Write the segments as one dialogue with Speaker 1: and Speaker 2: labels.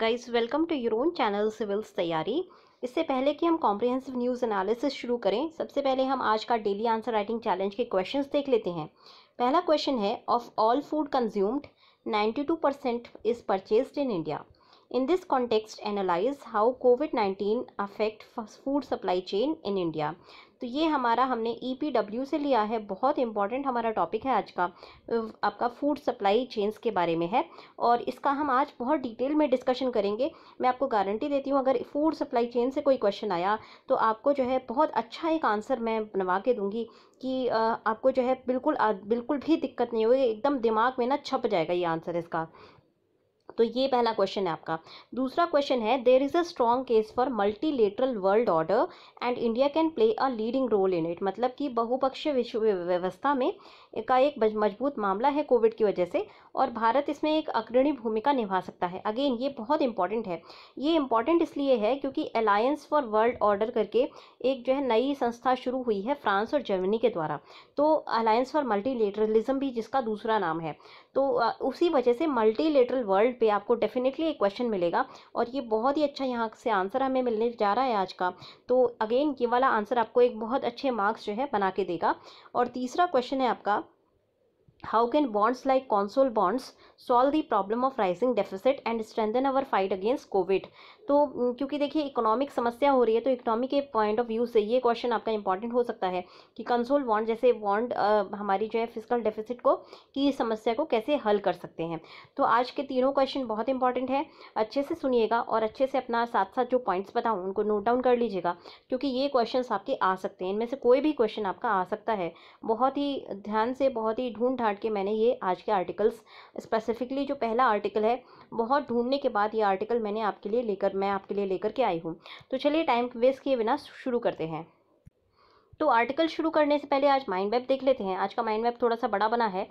Speaker 1: guys welcome to your own channel civils तैयारी इससे पहले कि हम कॉम्प्रिहेंसिव न्यूज़ एनालिसिस शुरू करें सबसे पहले हम आज का डेली आंसर राइटिंग चैलेंज के क्वेश्चंस देख लेते हैं पहला क्वेश्चन है of all food consumed 92 percent is purchase in India in this context analyse how covid nineteen affect food supply chain in India तो ये हमारा हमने ई e से लिया है बहुत इंपॉर्टेंट हमारा टॉपिक है आज का आपका फूड सप्लाई चेंस के बारे में है और इसका हम आज बहुत डिटेल में डिस्कशन करेंगे मैं आपको गारंटी देती हूँ अगर फूड सप्लाई चेन से कोई क्वेश्चन आया तो आपको जो है बहुत अच्छा एक आंसर मैं बनवा के दूँगी कि आपको जो है बिल्कुल बिल्कुल भी दिक्कत नहीं होगी एकदम दिमाग में ना छप जाएगा ये आंसर इसका तो ये पहला क्वेश्चन है आपका दूसरा क्वेश्चन है there is a strong case for multilateral world order and India can play a leading role in it मतलब कि बहुपक्षीय विश्व व्यवस्था में का एक मजबूत मामला है कोविड की वजह से और भारत इसमें एक अग्रणी भूमिका निभा सकता है अगेन ये बहुत इंपॉर्टेंट है ये इंपॉर्टेंट इसलिए है क्योंकि अलायंस फॉर वर्ल्ड ऑर्डर करके एक जो है नई संस्था शुरू हुई है फ्रांस और जर्मनी के द्वारा तो अलायंस फॉर मल्टीलेटरलिज्म भी जिसका दूसरा नाम है तो उसी वजह से मल्टीलेटरल वर्ल्ड पे आपको डेफिनेटली एक क्वेश्चन मिलेगा और ये बहुत ही अच्छा यहाँ से आंसर हमें मिलने जा रहा है आज का तो अगेन ये वाला आंसर आपको एक बहुत अच्छे मार्क्स जो है बना के देगा और तीसरा क्वेश्चन है आपका how can bonds like console bonds solve the problem of rising deficit and strengthen our fight against covid तो क्योंकि देखिए इकोनॉमिक समस्या हो रही है तो इकोनॉमी के पॉइंट ऑफ व्यू से ये क्वेश्चन आपका इंपॉर्टेंट हो सकता है कि कंसोल वॉन्ड जैसे वॉन्ड हमारी जो है फिजिकल डेफिसिट को की समस्या को कैसे हल कर सकते हैं तो आज के तीनों क्वेश्चन बहुत इंपॉर्टेंट है अच्छे से सुनिएगा और अच्छे से अपना साथ साथ जो पॉइंट्स बताऊँ उनको नोट डाउन कर लीजिएगा क्योंकि ये क्वेश्चन आपके आ सकते हैं इनमें से कोई भी क्वेश्चन आपका आ सकता है बहुत ही ध्यान से बहुत ही ढूंढ ढांट के मैंने ये आज के आर्टिकल्स स्पेसिफिकली जो पहला आर्टिकल है बहुत ढूंढने के बाद ये आर्टिकल मैंने आपके लिए लेकर मैं आपके लिए लेकर के आई हूँ तो चलिए टाइम वेस्ट किए बिना शुरू करते हैं तो आर्टिकल शुरू करने से पहले आज माइंड मैप देख लेते हैं आज का माइंड मैप थोड़ा सा बड़ा बना है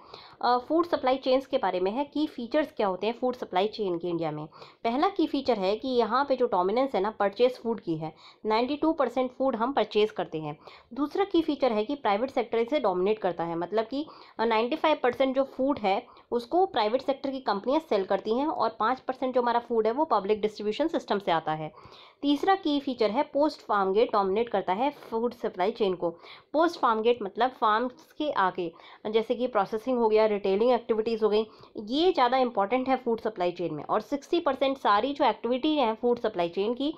Speaker 1: फूड सप्लाई चेन्स के बारे में है की फीचर्स क्या होते हैं फूड सप्लाई चेन के इंडिया में पहला की फीचर है कि यहाँ पे जो डोमिनेंस है ना परचेज फूड की है नाइन्टी फूड हम परचेज करते हैं दूसरा की फीचर है कि प्राइवेट सेक्टर इसे डोमिनेट करता है मतलब कि नाइन्टी परसेंट जो फूड है उसको प्राइवेट सेक्टर की कंपनियाँ सेल करती हैं और पाँच परसेंट जो हमारा फूड है वो पब्लिक डिस्ट्रीब्यूशन सिस्टम से आता है तीसरा की फीचर है पोस्ट फार्म गेट डोमिनेट करता है फूड सप्लाई चेन को पोस्ट फार्म गेट मतलब फार्म्स के आगे जैसे कि प्रोसेसिंग हो गया रिटेलिंग एक्टिविटीज़ हो गई ये ज़्यादा इंपॉर्टेंट है फूड सप्लाई चेन में और सिक्सटी परसेंट सारी जो एक्टिविटी है फूड सप्लाई चेन की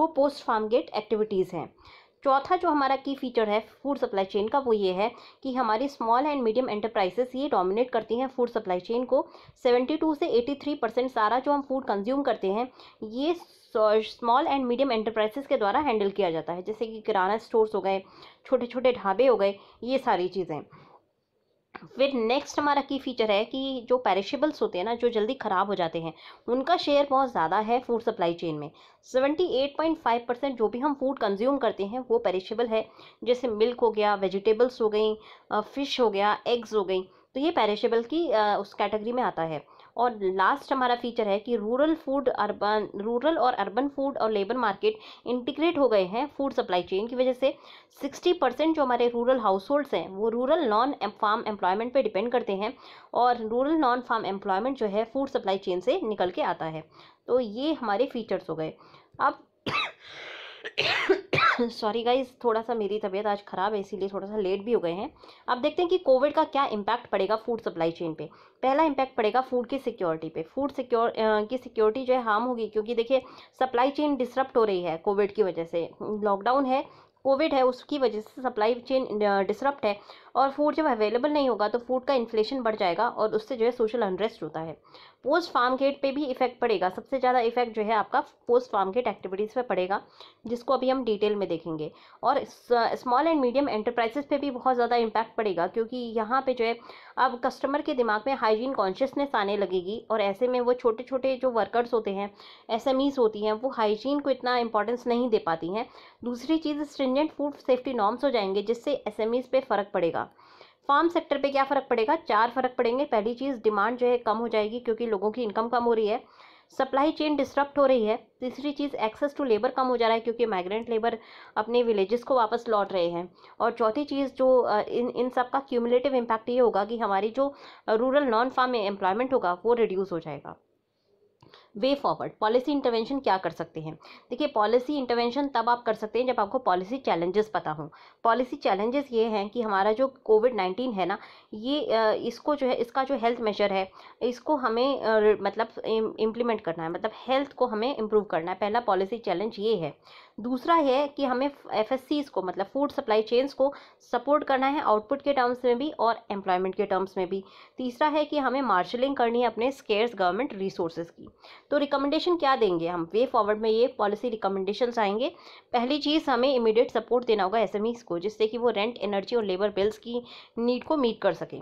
Speaker 1: वो पोस्ट फार्म गेट एक्टिविटीज़ हैं चौथा जो हमारा की फीचर है फूड सप्लाई चेन का वो ये है कि हमारी स्मॉल एंड मीडियम एंटरप्राइजेस ये डोमिनेट करती हैं फूड सप्लाई चेन को 72 से 83 परसेंट सारा जो हम फूड कंज्यूम करते हैं ये स्मॉल एंड मीडियम एंटरप्राइजेस के द्वारा हैंडल किया जाता है जैसे कि किराना स्टोर्स हो गए छोटे छोटे ढाबे हो गए ये सारी चीज़ें फिर नेक्स्ट हमारा की फीचर है कि जो पैरिशेबल्स होते हैं ना जो जल्दी ख़राब हो जाते हैं उनका शेयर बहुत ज़्यादा है फूड सप्लाई चेन में 78.5 परसेंट जो भी हम फूड कंज्यूम करते हैं वो पेरिशेबल है जैसे मिल्क हो गया वेजिटेबल्स हो गई फ़िश हो गया एग्स हो गई तो ये पेरिशेबल की आ, उस कैटेगरी में आता है और लास्ट हमारा फीचर है कि रूरल फूड अर्बन रूरल और अर्बन फूड और लेबर मार्केट इंटीग्रेट हो गए हैं फूड सप्लाई चेन की वजह से 60 परसेंट जो हमारे रूरल हाउस होल्ड्स हैं वो रूरल नॉन फार्म एम्प्लॉयमेंट पे डिपेंड करते हैं और रूरल नॉन फार्म एम्प्लॉयमेंट जो है फूड सप्लाई चेन से निकल के आता है तो ये हमारे फीचर्स हो गए अब सॉरी गाइज थोड़ा सा मेरी तबीयत आज ख़राब है इसीलिए थोड़ा सा लेट भी हो गए हैं अब देखते हैं कि कोविड का क्या इम्पैक्ट पड़ेगा फूड सप्लाई चेन पे पहला इम्पैक्ट पड़ेगा फूड की सिक्योरिटी पे फूड सिक्योर की सिक्योरिटी जो है हार्म होगी क्योंकि देखिए सप्लाई चेन डिस्टर्ब हो रही है कोविड की वजह से लॉकडाउन है कोविड है उसकी वजह से सप्लाई चेन डिस्टर्ब है और फूड जब अवेलेबल नहीं होगा तो फूड का इन्फ्लेशन बढ़ जाएगा और उससे जो है सोशल अनरेस्ट होता है पोस्ट फार्म गेट पे भी इफेक्ट पड़ेगा सबसे ज़्यादा इफेक्ट जो है आपका पोस्ट फार्म गेट एक्टिविटीज़ पे पड़ेगा जिसको अभी हम डिटेल में देखेंगे और स्मॉल एंड मीडियम एंटरप्राइजेस पे भी बहुत ज़्यादा इम्पैक्ट पड़ेगा क्योंकि यहाँ पे जो है अब कस्टमर के दिमाग में हाइजीन कॉन्शियसनेस आने लगेगी और ऐसे में वो छोटे छोटे जो वर्कर्स होते हैं एस होती हैं वो हाइजीन को इतना इंपॉर्टेंस नहीं दे पाती हैं दूसरी चीज़ स्ट्रिंजेंट फूड सेफ्टी नॉर्म्स हो जाएंगे जिससे एस पे फ़र्क पड़ेगा पड़ेगा फार्म सेक्टर पे क्या फ़र्क पड़ेगा चार फ़र्क पड़ेंगे पहली चीज़ डिमांड जो है कम हो जाएगी क्योंकि लोगों की इनकम कम हो रही है सप्लाई चेन डिस्टर्ब हो रही है तीसरी चीज़ एक्सेस टू लेबर कम हो जा रहा है क्योंकि माइग्रेंट लेबर अपने विलेजेस को वापस लौट रहे हैं और चौथी चीज़ जो इन इन सब का क्यूमुलेटिव इम्पैक्ट ये होगा कि हमारी जो रूरल नॉन फार्म एम्प्लॉयमेंट होगा वो रिड्यूस हो जाएगा वे फॉरवर्ड पॉलिसी इंटरवेंशन क्या कर सकते हैं देखिए पॉलिसी इंटरवेंशन तब आप कर सकते हैं जब आपको पॉलिसी चैलेंजेस पता हो पॉलिसी चैलेंजेस ये हैं कि हमारा जो कोविड नाइन्टीन है ना ये इसको जो है इसका जो हेल्थ मेजर है इसको हमें मतलब इम्प्लीमेंट करना है मतलब हेल्थ को हमें इम्प्रूव करना है पहला पॉलिसी चैलेंज ये है दूसरा है कि हमें एफ को मतलब फूड सप्लाई चेन्स को सपोर्ट करना है आउटपुट के टर्म्स में भी और एम्प्लॉयमेंट के टर्म्स में भी तीसरा है कि हमें मार्शलिंग करनी है अपने स्केयर्स गवर्नमेंट रिसोर्सेज की तो रिकमेंडेशन क्या देंगे हम वे फॉरवर्ड में ये पॉलिसी रिकमेंडेशन आएंगे पहली चीज़ हमें इमीडिएट सपोर्ट देना होगा एसएमईज को जिससे कि वो रेंट एनर्जी और लेबर बिल्स की नीड को मीट कर सकें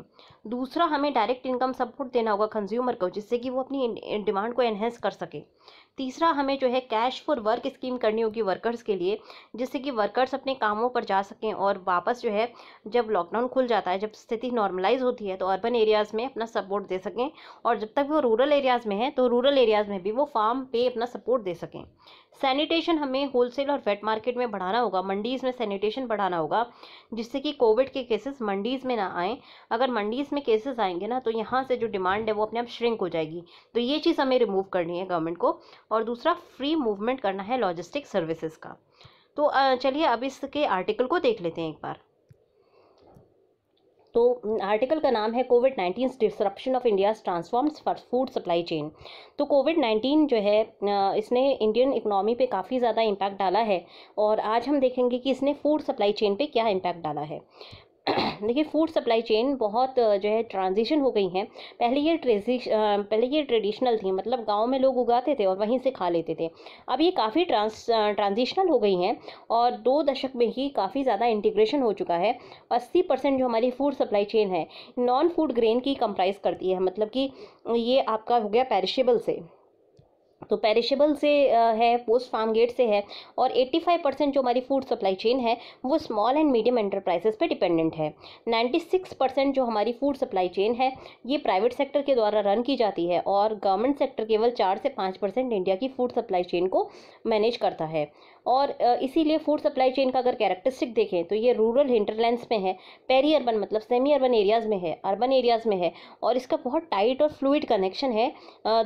Speaker 1: दूसरा हमें डायरेक्ट इनकम सपोर्ट देना होगा कंज्यूमर को जिससे कि वो अपनी डिमांड को एनहेंस कर सकें तीसरा हमें जो है कैश फॉर वर्क स्कीम करनी होगी वर्कर्स के लिए जिससे कि वर्कर्स अपने कामों पर जा सकें और वापस जो है जब लॉकडाउन खुल जाता है जब स्थिति नॉर्मलाइज होती है तो अर्बन एरियाज़ में अपना सपोर्ट दे सकें और जब तक वो रूरल एरियाज़ में है तो रूरल एरियाज़ में भी वो फार्म पे अपना सपोर्ट दे सकें सैनिटेशन हमें होलसेल और वेट मार्केट में बढ़ाना होगा मंडीज़ में सैनिटेशन बढ़ाना होगा जिससे कि कोविड के केसेस मंडीज़ में ना आएँ अगर मंडीज़ में केसेस आएंगे ना तो यहाँ से जो डिमांड है वो अपने आप श्रिंक हो जाएगी तो ये चीज़ हमें रिमूव करनी है गवर्नमेंट को और दूसरा फ्री मूवमेंट करना है लॉजिस्टिक सर्विसेज का तो चलिए अब इसके आर्टिकल को देख लेते हैं एक बार तो आर्टिकल का नाम है covid nineteen disruption of India transforms for food supply chain तो कोविड नाइन्टीन जो है इसने इंडियन इकोनॉमी पे काफ़ी ज़्यादा इम्पैक्ट डाला है और आज हम देखेंगे कि इसने फूड सप्लाई चेन पे क्या इम्पैक्ट डाला है देखिए फूड सप्लाई चेन बहुत जो है ट्रांजिशन हो गई हैं पहले ये ट्रेजिश पहले ये ट्रेडिशनल थी मतलब गांव में लोग उगाते थे और वहीं से खा लेते थे अब ये काफ़ी ट्रांस ट्रांजिशनल हो गई हैं और दो दशक में ही काफ़ी ज़्यादा इंटीग्रेशन हो चुका है अस्सी परसेंट जो हमारी फूड सप्लाई चेन है नॉन फूड ग्रेन की कंप्राइज करती है मतलब कि ये आपका हो गया पेरिशेबल से तो पेरिशेबल से है पोस्ट फार्म गेट से है और 85 परसेंट जो हमारी फूड सप्लाई चेन है वो स्मॉल एंड मीडियम एंटरप्राइजेस पे डिपेंडेंट है 96 परसेंट जो हमारी फूड सप्लाई चेन है ये प्राइवेट सेक्टर के द्वारा रन की जाती है और गवर्नमेंट सेक्टर केवल चार से पाँच परसेंट इंडिया की फूड सप्लाई चेन को मैनेज करता है और इसीलिए फूड सप्लाई चेन का अगर कैरेक्टरिस्टिक देखें तो ये रूरल हिंटरलैंड्स में है पेरी अर्बन मतलब सेमी अर्बन एरियाज़ में है अर्बन एरियाज़ में है और इसका बहुत टाइट और फ्लूड कनेक्शन है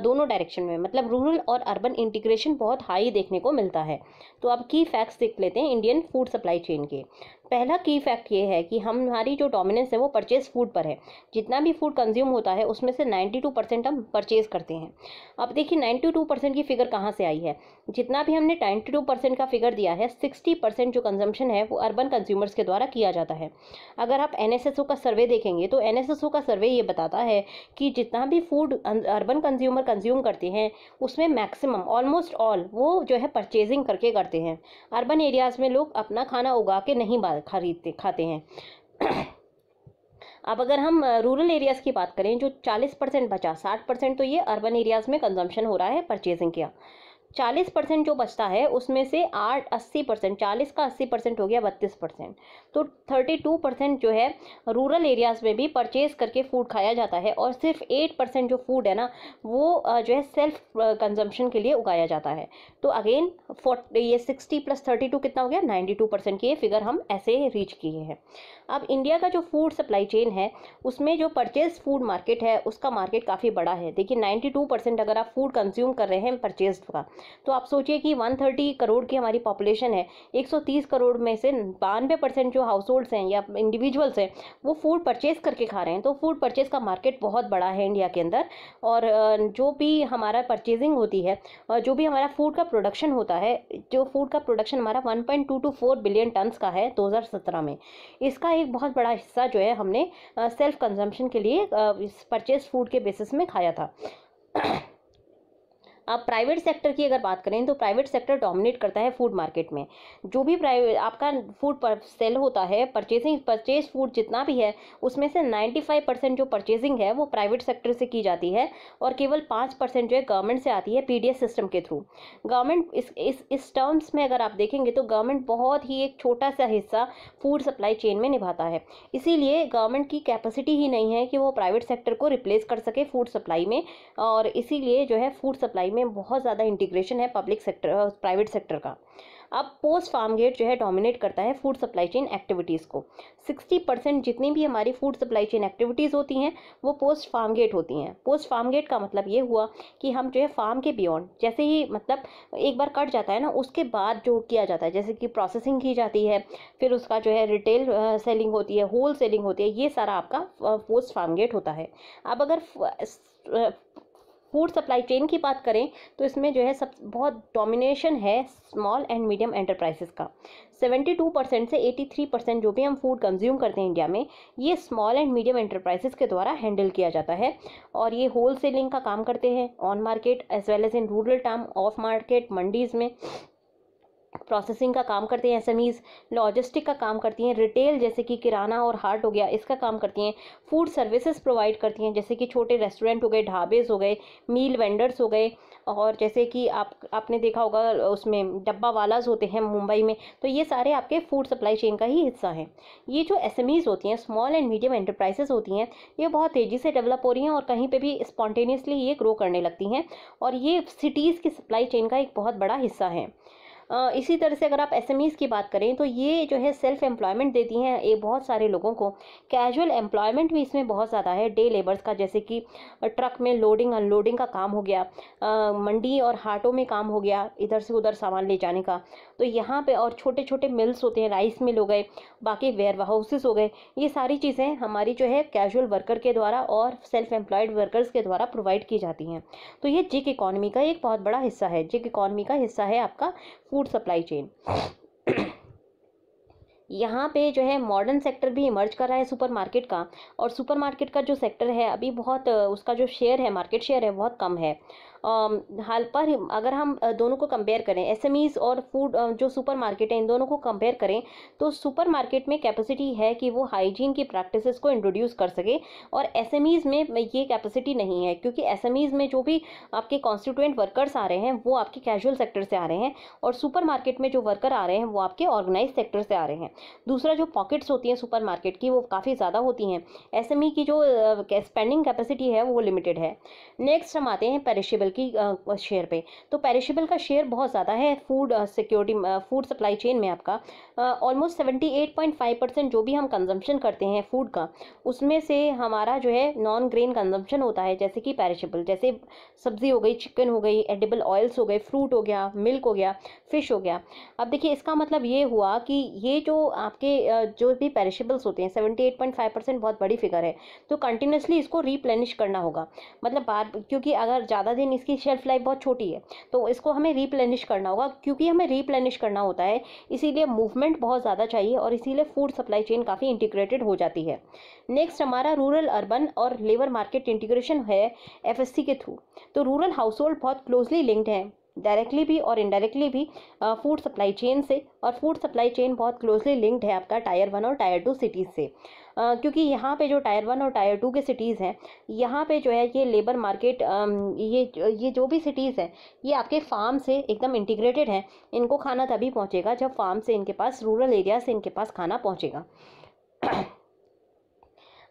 Speaker 1: दोनों डायरेक्शन में मतलब रूरल और अर्बन इंटीग्रेशन बहुत हाई देखने को मिलता है तो अब की फैक्ट्स देख लेते हैं इंडियन फूड सप्लाई चेन के पहला की फैक्ट ये है कि हम हमारी जो डोमिनेंस है वो परचेज फूड पर है जितना भी फूड कंज्यूम होता है उसमें से 92 परसेंट हम परचेज करते हैं अब देखिए 92 परसेंट की फिगर कहाँ से आई है जितना भी हमने 92 परसेंट का फिगर दिया है 60 परसेंट जो कंजम्पशन है वो अर्बन कंज्यूमर्स के द्वारा किया जाता है अगर आप एन का सर्वे देखेंगे तो एन का सर्वे ये बताता है कि जितना भी फूड अर्बन कंज्यूमर कंज्यूम करते हैं उसमें मैक्सिमम ऑलमोस्ट ऑल वो जो है परचेजिंग करके करते हैं अर्बन एरियाज़ में लोग अपना खाना उगा के नहीं बात खरीदते खाते हैं अब अगर हम रूरल एरियाज़ की बात करें जो 40 परसेंट बचा 60 परसेंट तो ये अर्बन एरियाज़ में कंजम्पशन हो रहा है परचेजिंग किया चालीस परसेंट जो बचता है उसमें से आठ अस्सी परसेंट चालीस का अस्सी परसेंट हो गया बत्तीस परसेंट तो थर्टी टू परसेंट जो है रूरल एरियाज़ में भी परचेज करके फूड खाया जाता है और सिर्फ एट परसेंट जो फूड है ना वो जो है सेल्फ कंजम्पशन के लिए उगाया जाता है तो अगेन फोर्ट ये सिक्सटी प्लस थर्टी टू कितना हो गया नाइन्टी टू परसेंट की ये फिगर हम ऐसे रीच किए हैं अब इंडिया का जो फूड सप्लाई चेन है उसमें जो परचेज फूड मार्केट है उसका मार्केट काफ़ी बड़ा है देखिए नाइन्टी टू परसेंट अगर आप फूड कंज्यूम कर रहे हैं परचेज का तो आप सोचिए कि 130 करोड़ की हमारी पॉपुलेशन है 130 करोड़ में से बानवे परसेंट जो हाउस होल्ड्स हैं या इंडिविजुअल्स हैं वो फूड परचेज करके खा रहे हैं तो फूड परचेज का मार्केट बहुत बड़ा है इंडिया के अंदर और जो भी हमारा परचेजिंग होती है और जो भी हमारा फूड का प्रोडक्शन होता है जो फूड का प्रोडक्शन हमारा वन बिलियन टनस का है दो में इसका एक बहुत बड़ा हिस्सा जो है हमने सेल्फ कंजम्पशन के लिए इस परचेज फूड के बेसिस में खाया था अब प्राइवेट सेक्टर की अगर बात करें तो प्राइवेट सेक्टर डोमिनेट करता है फूड मार्केट में जो भी प्राइवेट आपका फूड पर सेल होता है परचेसिंग परचेज फूड जितना भी है उसमें से 95 परसेंट जो परचेजिंग है वो प्राइवेट सेक्टर से की जाती है और केवल पाँच परसेंट जो है गवर्नमेंट से आती है पी सिस्टम के थ्रू गवर्नमेंट इस इस इस टर्म्स में अगर आप देखेंगे तो गवर्नमेंट बहुत ही एक छोटा सा हिस्सा फूड सप्लाई चेन में निभाता है इसीलिए गवर्नमेंट की कैपेसिटी ही नहीं है कि वो प्राइवेट सेक्टर को रिप्लेस कर सके फूड सप्लाई में और इसीलिए जो है फूड सप्लाई में बहुत ज़्यादा इंटीग्रेशन है पब्लिक सेक्टर और प्राइवेट सेक्टर का अब पोस्ट फार्म गेट जो है डोमिनेट करता है फूड सप्लाई चेन एक्टिविटीज़ को 60 परसेंट जितनी भी हमारी फूड सप्लाई चेन एक्टिविटीज़ होती हैं वो पोस्ट फार्म गेट होती हैं पोस्ट फार्म गेट का मतलब ये हुआ कि हम जो है फार्म के बियॉन्ड जैसे ही मतलब एक बार कट जाता है ना उसके बाद जो किया जाता है जैसे कि प्रोसेसिंग की जाती है फिर उसका जो है रिटेल सेलिंग होती है होल सेलिंग होती है ये सारा आपका पोस्ट फार्म गेट होता है अब अगर फूड सप्लाई चेन की बात करें तो इसमें जो है सब बहुत डोमिनेशन है स्मॉल एंड मीडियम एंटरप्राइजेस का 72 परसेंट से 83 परसेंट जो भी हम फूड कंज्यूम करते हैं इंडिया में ये स्मॉल एंड मीडियम एंटरप्राइजेस के द्वारा हैंडल किया जाता है और ये होल सेलिंग का काम करते हैं on market as well as in rural term of market मंडीज़ में प्रोसेसिंग का काम करते हैं एसएमईज लॉजिस्टिक का काम करती हैं रिटेल जैसे कि किराना और हार्ट हो गया इसका काम करती हैं फूड सर्विसेज प्रोवाइड करती हैं जैसे कि छोटे रेस्टोरेंट हो गए ढाबेज हो गए मील वेंडर्स हो गए और जैसे कि आप आपने देखा होगा उसमें डब्बा वालाज होते हैं मुंबई में तो ये सारे आपके फूड सप्लाई चेन का ही हिस्सा हैं ये जो एस होती हैं स्मॉल एंड मीडियम एंटरप्राइजेस होती हैं ये बहुत तेज़ी से डेवलप हो रही हैं और कहीं पर भी स्पॉन्टेनियसली ये ग्रो करने लगती हैं और ये सिटीज़ की सप्लाई चेन का एक बहुत बड़ा हिस्सा है इसी तरह से अगर आप एस की बात करें तो ये जो है सेल्फ एम्प्लॉयमेंट देती हैं ये बहुत सारे लोगों को कैजुअल एम्प्लॉयमेंट भी इसमें बहुत ज़्यादा है डे लेबर्स का जैसे कि ट्रक में लोडिंग अनलोडिंग का काम हो गया आ, मंडी और हाटों में काम हो गया इधर से उधर सामान ले जाने का तो यहाँ पर और छोटे छोटे मिल्स होते हैं राइस मिल हो गए बाकी वेयर हाउसेस हो गए ये सारी चीज़ें हमारी जो है कैजुअल वर्कर के द्वारा और सेल्फ एम्प्लॉयड वर्कर्स के द्वारा प्रोवाइड की जाती हैं तो ये जिक इकॉनमी का एक बहुत बड़ा हिस्सा है जिक इकॉनमी का हिस्सा है आपका फूड सप्लाई चेन यहाँ पे जो है मॉडर्न सेक्टर भी इमर्ज कर रहा है सुपरमार्केट का और सुपरमार्केट का जो सेक्टर है अभी बहुत उसका जो शेयर है मार्केट शेयर है बहुत कम है हाल पर अगर हम दोनों को कंपेयर करें एस और फूड जो सुपर मार्केट है इन दोनों को कंपेयर करें तो सुपर मार्केट में कैपेसिटी है कि वो हाइजीन की प्रैक्टिसेस को इंट्रोड्यूस कर सके और एस में ये कैपेसिटी नहीं है क्योंकि एस में जो भी आपके कॉन्स्टिट्यूएंट वर्कर्स आ रहे हैं वो आपके कैजुअल सेक्टर से आ रहे हैं और सुपर मार्केट में जो वर्कर आ रहे हैं वो आपके ऑर्गेनाइज सेक्टर से आ रहे हैं दूसरा जो पॉकेट्स होती हैं सुपर मार्केट की वो काफ़ी ज़्यादा होती हैं एस e की जो स्पेंडिंग कैपेसिटी है वो लिमिटेड है नेक्स्ट हम आते हैं पेरिशेबल की शेयर पे तो पेरिशेबल का शेयर बहुत ज़्यादा है food security food supply chain में आपका almost seventy eight point five percent जो भी हम कंजम्पशन करते हैं फूड का उसमें से हमारा जो है नॉन ग्रेन कंजम्पशन होता है जैसे कि पेरिशेबल जैसे सब्ज़ी हो गई चिकन हो गई एडिबल ऑयल्स हो गए फ्रूट हो गया मिल्क हो गया फ़िश हो गया अब देखिए इसका मतलब ये हुआ कि ये जो आपके जो भी पेरिशेबल्स होते हैं seventy eight point five percent बहुत बड़ी फिगर है तो कंटिन्यूसली इसको रिप्लेनिश करना होगा मतलब बार क्योंकि अगर ज़्यादा दिन इसकी शेल्फ लाइफ बहुत छोटी है तो इसको हमें रीप्लेनिश करना होगा क्योंकि हमें रीप्लेनिश करना होता है इसीलिए मूवमेंट बहुत ज़्यादा चाहिए और इसीलिए फूड सप्लाई चेन काफ़ी इंटीग्रेटेड हो जाती है नेक्स्ट हमारा रूरल अर्बन और लेबर मार्केट इंटीग्रेशन है एफ के थ्रू तो रूरल हाउस होल्ड बहुत क्लोजली लिंक्ड हैं डायरेक्टली भी और इनडायरेक्टली भी फूड सप्लाई चेन से और फूड सप्लाई चेन बहुत क्लोजली लिंक्ड है आपका टायर वन और टायर टू सिटीज़ से क्योंकि यहाँ पे जो टायर वन और टायर टू के सिटीज़ हैं यहाँ पे जो है ये लेबर मार्केट ये ये जो भी सिटीज़ हैं ये आपके फार्म से एकदम इंटीग्रेटेड हैं इनको खाना तभी पहुँचेगा जब फार्म से इनके पास रूरल एरिया से इनके पास खाना पहुँचेगा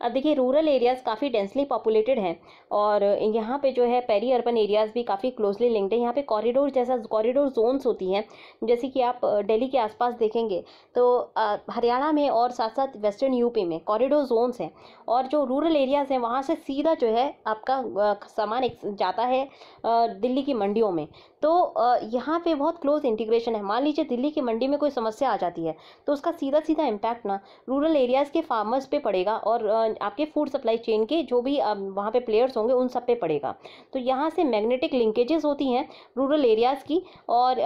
Speaker 1: अब देखिए रूरल एरियाज़ काफ़ी डेंसली पॉपुलेटेड हैं और यहाँ पे जो है पेरी अर्बन एरियाज़ भी काफ़ी क्लोजली लिंक्ड है यहाँ पे कॉरिडोर जैसा कॉरिडोर जोन्स होती हैं जैसे कि आप दिल्ली के आसपास देखेंगे तो हरियाणा में और साथ साथ वेस्टर्न यूपी में कॉरिडोर जोन्स हैं और जो रूरल एरियाज़ हैं वहाँ से सीधा जो है आपका सामान एक जाता है दिल्ली की मंडियों में तो यहाँ पर बहुत क्लोज इंटीग्रेशन है मान लीजिए दिल्ली की मंडी में कोई समस्या आ जाती है तो उसका सीधा सीधा इम्पैक्ट ना रूरल एरियाज़ के फार्मर्स पर पड़ेगा और आपके फूड सप्लाई चेन के जो भी वहाँ पे प्लेयर्स होंगे उन सब पे पड़ेगा तो यहाँ से मैग्नेटिक लिंकेजेस होती हैं रूरल एरियाज़ की और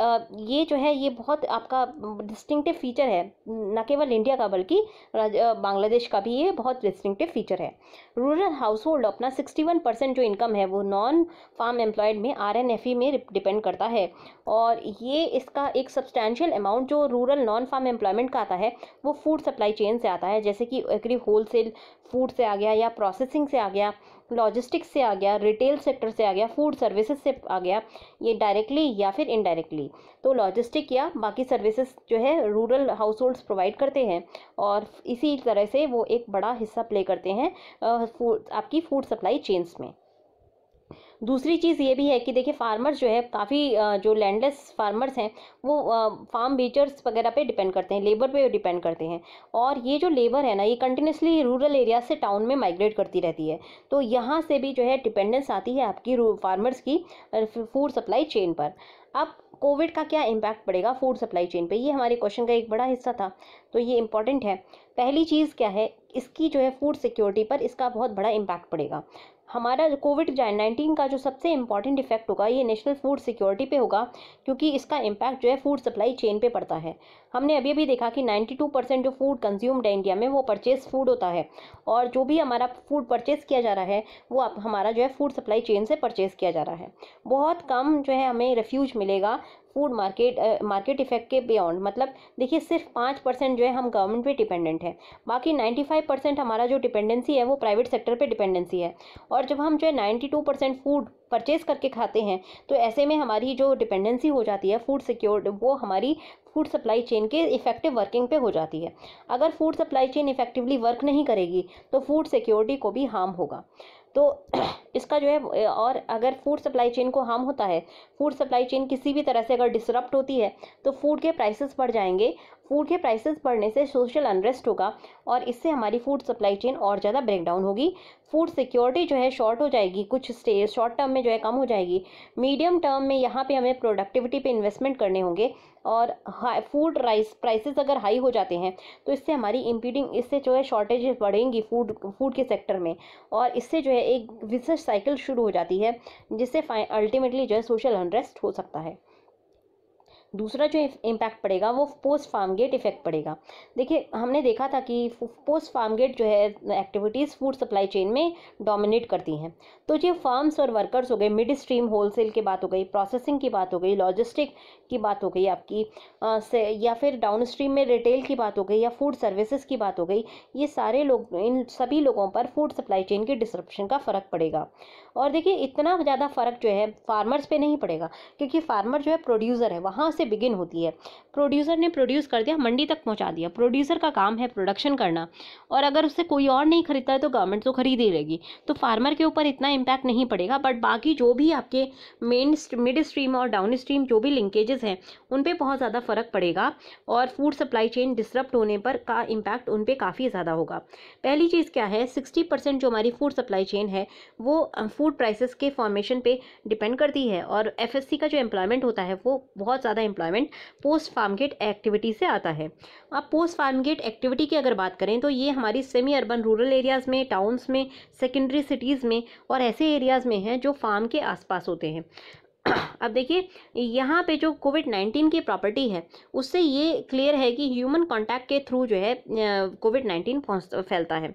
Speaker 1: ये जो है ये बहुत आपका डिस्टिंगटिव फीचर है न केवल इंडिया का बल्कि बांग्लादेश का भी ये बहुत डिस्टिंगटिव फीचर है रूरल हाउस होल्ड अपना सिक्सटी जो इनकम है वो नॉन फार्म एम्प्लॉयड में आर e में डिपेंड करता है और ये इसका एक सब्सटैंशियल अमाउंट जो रूरल नॉन फार्म एम्प्लॉयमेंट का आता है वो फूड सप्लाई चेन से आता है जैसे कि एग्री होलसेल फूड से आ गया या प्रोसेसिंग से आ गया लॉजिस्टिक्स से आ गया रिटेल सेक्टर से आ गया फूड सर्विसेज से आ गया ये डायरेक्टली या फिर इनडायरेक्टली तो लॉजिस्टिक या बाकी सर्विसेज जो है रूरल हाउस होल्ड्स प्रोवाइड करते हैं और इसी तरह से वो एक बड़ा हिस्सा प्ले करते हैं फूड आपकी फूड सप्लाई चेन्स में दूसरी चीज़ ये भी है कि देखिए फार्मर्स जो है काफ़ी जो लैंडलेस फार्मर्स हैं वो फार्म बीचर्स वगैरह पे डिपेंड करते हैं लेबर पे डिपेंड करते हैं और ये जो लेबर है ना ये कंटिन्यूसली रूरल एरिया से टाउन में माइग्रेट करती रहती है तो यहाँ से भी जो है डिपेंडेंस आती है आपकी फार्मर्स की फूड सप्लाई चेन पर अब कोविड का क्या इम्पैक्ट पड़ेगा फूड सप्लाई चेन पे ये हमारे क्वेश्चन का एक बड़ा हिस्सा था तो ये इंपॉर्टेंट है पहली चीज़ क्या है इसकी जो है फूड सिक्योरिटी पर इसका बहुत बड़ा इम्पैक्ट पड़ेगा हमारा कोविड नाइन्टीन का जो सबसे इम्पॉर्टेंट इफेक्ट होगा ये नेशनल फूड सिक्योरिटी पे होगा क्योंकि इसका इम्पैक्ट जो है फूड सप्लाई चेन पे पड़ता है हमने अभी अभी देखा कि 92 परसेंट जो फूड कंज्यूम्ड है इंडिया में वो परचेज फूड होता है और जो भी हमारा फूड परचेज किया जा रहा है वो आप हमारा जो है फूड सप्लाई चेन से परचेज किया जा रहा है बहुत कम जो है हमें रेफ्यूज मिलेगा फूड मार्केट मार्केट इफेक्ट के बियॉन्ड मतलब देखिए सिर्फ पाँच परसेंट जो है हम गवर्नमेंट पे डिपेंडेंट है बाकी नाइन्टी फाइव परसेंट हमारा जो डिपेंडेंसी है वो प्राइवेट सेक्टर पे डिपेंडेंसी है और जब हम जो है ninety two percent food purchase करके खाते हैं तो ऐसे में हमारी जो डिपेंडेंसी हो जाती है फूड सिक्योर वो हमारी फूड सप्लाई चेन के इफेक्टिव वर्किंग पे हो जाती है अगर food supply chain effectively work नहीं करेगी तो फूड सिक्योरिटी को भी हार्म होगा तो इसका जो है और अगर फूड सप्लाई चेन को हार्म होता है फूड सप्लाई चेन किसी भी तरह से अगर डिसरप्ट होती है तो फूड के प्राइसेस बढ़ जाएंगे फूड के प्राइसेस बढ़ने से सोशल अनरेस्ट होगा और इससे हमारी फूड सप्लाई चेन और ज़्यादा ब्रेकडाउन होगी फूड सिक्योरिटी जो है शॉर्ट हो जाएगी कुछ स्टे शॉर्ट टर्म में जो है कम हो जाएगी मीडियम टर्म में यहाँ पे हमें प्रोडक्टिविटी पे इन्वेस्टमेंट करने होंगे और फूड राइस प्राइसेस अगर हाई हो जाते हैं तो इससे हमारी इम्पीडिंग इससे जो है शॉर्टेज बढ़ेंगी फूड फूड के सेक्टर में और इससे जो है एक विशेष साइकिल शुरू हो जाती है जिससे अल्टीमेटली जो है सोशल अनरेस्ट हो सकता है दूसरा जो इम्पैक्ट पड़ेगा वो पोस्ट फार्म गेट इफेक्ट पड़ेगा देखिए हमने देखा था कि पोस्ट फार्म गेट जो है एक्टिविटीज़ फूड सप्लाई चेन में डोमिनेट करती हैं तो ये फार्म्स और वर्कर्स हो गए मिड स्ट्रीम होलसेल की बात हो गई प्रोसेसिंग की बात हो गई लॉजिस्टिक की बात हो गई आपकी आ, से या फिर डाउन स्ट्रीम में रिटेल की बात हो गई या फूड सर्विसेज की बात हो गई ये सारे लोग इन सभी लोगों पर फूड सप्लाई चेन के डिस्क्रप्शन का फ़र्क पड़ेगा और देखिए इतना ज़्यादा फ़र्क जो है फार्मर्स पर नहीं पड़ेगा क्योंकि फार्मर जो है प्रोड्यूसर है वहाँ से बिगिन होती है प्रोड्यूसर ने प्रोड्यूस कर दिया मंडी तक पहुंचा दिया प्रोड्यूसर का काम है प्रोडक्शन करना और अगर उससे कोई और नहीं खरीदता है तो गवर्नमेंट तो खरीद ही रहेगी तो फार्मर के ऊपर इतना इम्पैक्ट नहीं पड़ेगा बट बाकी जो भी आपके मेन मिड स्ट्रीम और डाउन स्ट्रीम जो भी लिंकेजेस हैं उन पर बहुत ज़्यादा फ़र्क पड़ेगा और फूड सप्लाई चेन डिस्टर्ब होने पर का इम्पैक्ट उन पर काफ़ी ज़्यादा होगा पहली चीज़ क्या है सिक्सटी परसेंट जो हमारी फूड सप्लाई चेन है वो फूड प्राइसेस के फॉर्मेशन पे डिपेंड करती है और एफएससी का जो एम्प्लॉयमेंट होता है वो बहुत ज़्यादा employment post farm gate activity से आता है अब पोस्ट फार्म गेट एक्टिविटी की अगर बात करें तो ये हमारी सेमी अर्बन रूरल एरियाज़ में टाउन्स में सेकेंडरी सिटीज़ में और ऐसे एरियाज़ में हैं जो फार्म के आसपास होते हैं अब देखिए यहाँ पे जो कोविड नाइन्टीन की प्रॉपर्टी है उससे ये क्लियर है कि ह्यूमन कांटेक्ट के थ्रू जो है कोविड नाइन्टीन फैलता है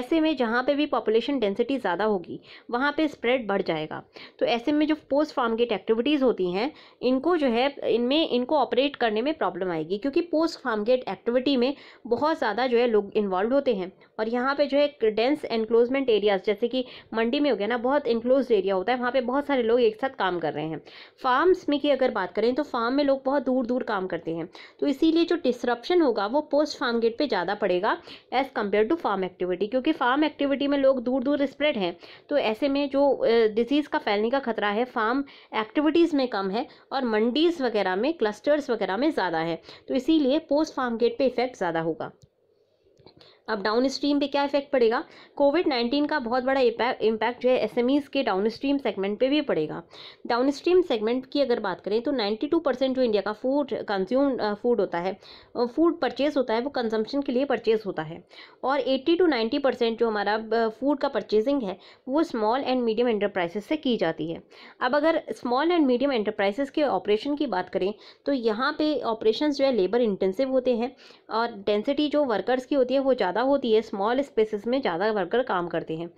Speaker 1: ऐसे में जहाँ पे भी पॉपुलेशन डेंसिटी ज़्यादा होगी वहाँ पे स्प्रेड बढ़ जाएगा तो ऐसे में जो पोस्ट फार्म गेट एक्टिविटीज़ होती हैं इनको जो है इनमें इनको ऑपरेट करने में प्रॉब्लम आएगी क्योंकि पोस्ट फार्म गेट एक्टिविटी में बहुत ज़्यादा जो है लोग इन्वॉल्व होते हैं और यहाँ पर जो है डेंस एनक्लोजमेंट एरियाज जैसे कि मंडी में हो गया ना बहुत इन्क्लोज एरिया होता है वहाँ पर बहुत सारे लोग एक साथ काम कर रहे हैं हैं फार्म्स में की अगर बात करें तो फार्म में लोग बहुत दूर दूर काम करते हैं तो इसीलिए जो डिसरप्शन होगा वो पोस्ट फार्म गेट पर ज़्यादा पड़ेगा as compare to farm activity क्योंकि फार्म एक्टिविटी में लोग दूर दूर स्प्रेड हैं तो ऐसे में जो डिजीज़ का फैलने का खतरा है फार्म एक्टिविटीज़ में कम है और मंडीज़ वगैरह में क्लस्टर्स वगैरह में ज़्यादा है तो इसीलिए पोस्ट फार्म गेट पर इफेक्ट ज़्यादा होगा अब डाउन स्ट्रीम पर क्या इफेक्ट पड़ेगा कोविड नाइन्टीन का बहुत बड़ा इम्पैक्ट जो है एस के डाउन स्ट्रीम सेगमेंट पर भी पड़ेगा डाउन स्ट्रीम सेगमेंट की अगर बात करें तो नाइन्टी टू परसेंट जो इंडिया का फूड कंज्यूम फूड होता है फूड परचेज होता है वो कंजम्पशन के लिए परचेज होता है और एट्टी टू नाइन्टी परसेंट जो हमारा फूड का परचेजिंग है वो स्मॉल एंड मीडियम एंटरप्राइजेस से की जाती है अब अगर स्मॉल एंड मीडियम एंटरप्राइजेस के ऑपरेशन की बात करें तो यहाँ पे ऑपरेशन जो है लेबर इंटेंसिव होते हैं और डेंसिटी जो वर्कर्स की होती है वो ज़्यादा ज़्यादा होती है स्मॉल स्पेसेस में ज़्यादा वर्कर काम करते हैं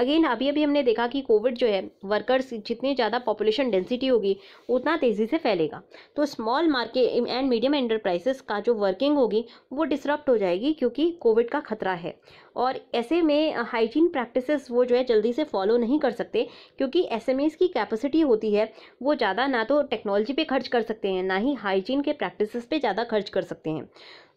Speaker 1: अगेन अभी अभी हमने देखा कि कोविड जो है वर्कर्स जितनी ज़्यादा पॉपुलेशन डेंसिटी होगी उतना तेज़ी से फैलेगा तो small market and medium enterprises का जो वर्किंग होगी वो डिसरप्ट हो जाएगी क्योंकि कोविड का खतरा है और ऐसे में हाइजीन प्रैक्टिसेस वो जो है जल्दी से फॉलो नहीं कर सकते क्योंकि एस की कैपेसिटी होती है वो ज़्यादा ना तो टेक्नोलॉजी पे खर्च कर सकते हैं ना ही हाइजीन के प्रैक्टिसेस पे ज़्यादा खर्च कर सकते हैं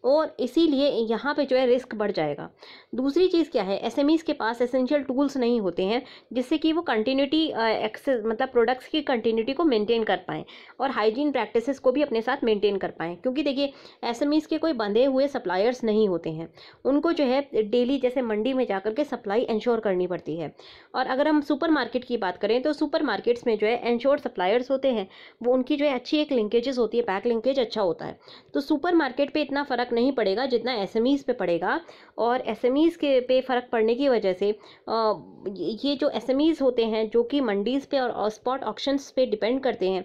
Speaker 1: और इसीलिए यहाँ पे जो है रिस्क बढ़ जाएगा दूसरी चीज़ क्या है एसएमईज़ के पास एसेंशियल टूल्स नहीं होते हैं जिससे कि वो कंटिन्यूटी एक्सेस मतलब प्रोडक्ट्स की कंटिन्यूटी को मेंटेन कर पाएँ और हाइजीन प्रैक्टिसेस को भी अपने साथ मेंटेन कर पाएँ क्योंकि देखिए एस के कोई बंधे हुए सप्लायर्स नहीं होते हैं उनको जो है डेली जैसे मंडी में जा के सप्लाई इंश्योर करनी पड़ती है और अगर हम सुपर की बात करें तो सुपर में जो है इंश्योर सप्लायर्स होते हैं वो उनकी जो है अच्छी एक लिंकेजेस होती है पैक लिंकेज अच्छा होता है तो सुपर पे इतना फ़र्क नहीं पड़ेगा जितना एस एम ईज़ पे पड़ेगा और एस एम ईज़ के पे फ़र्क पड़ने की वजह से ये जो एस एम ईज़ होते हैं जो कि मंडीज़ पे और स्पॉट ऑप्शन पे डिपेंड करते हैं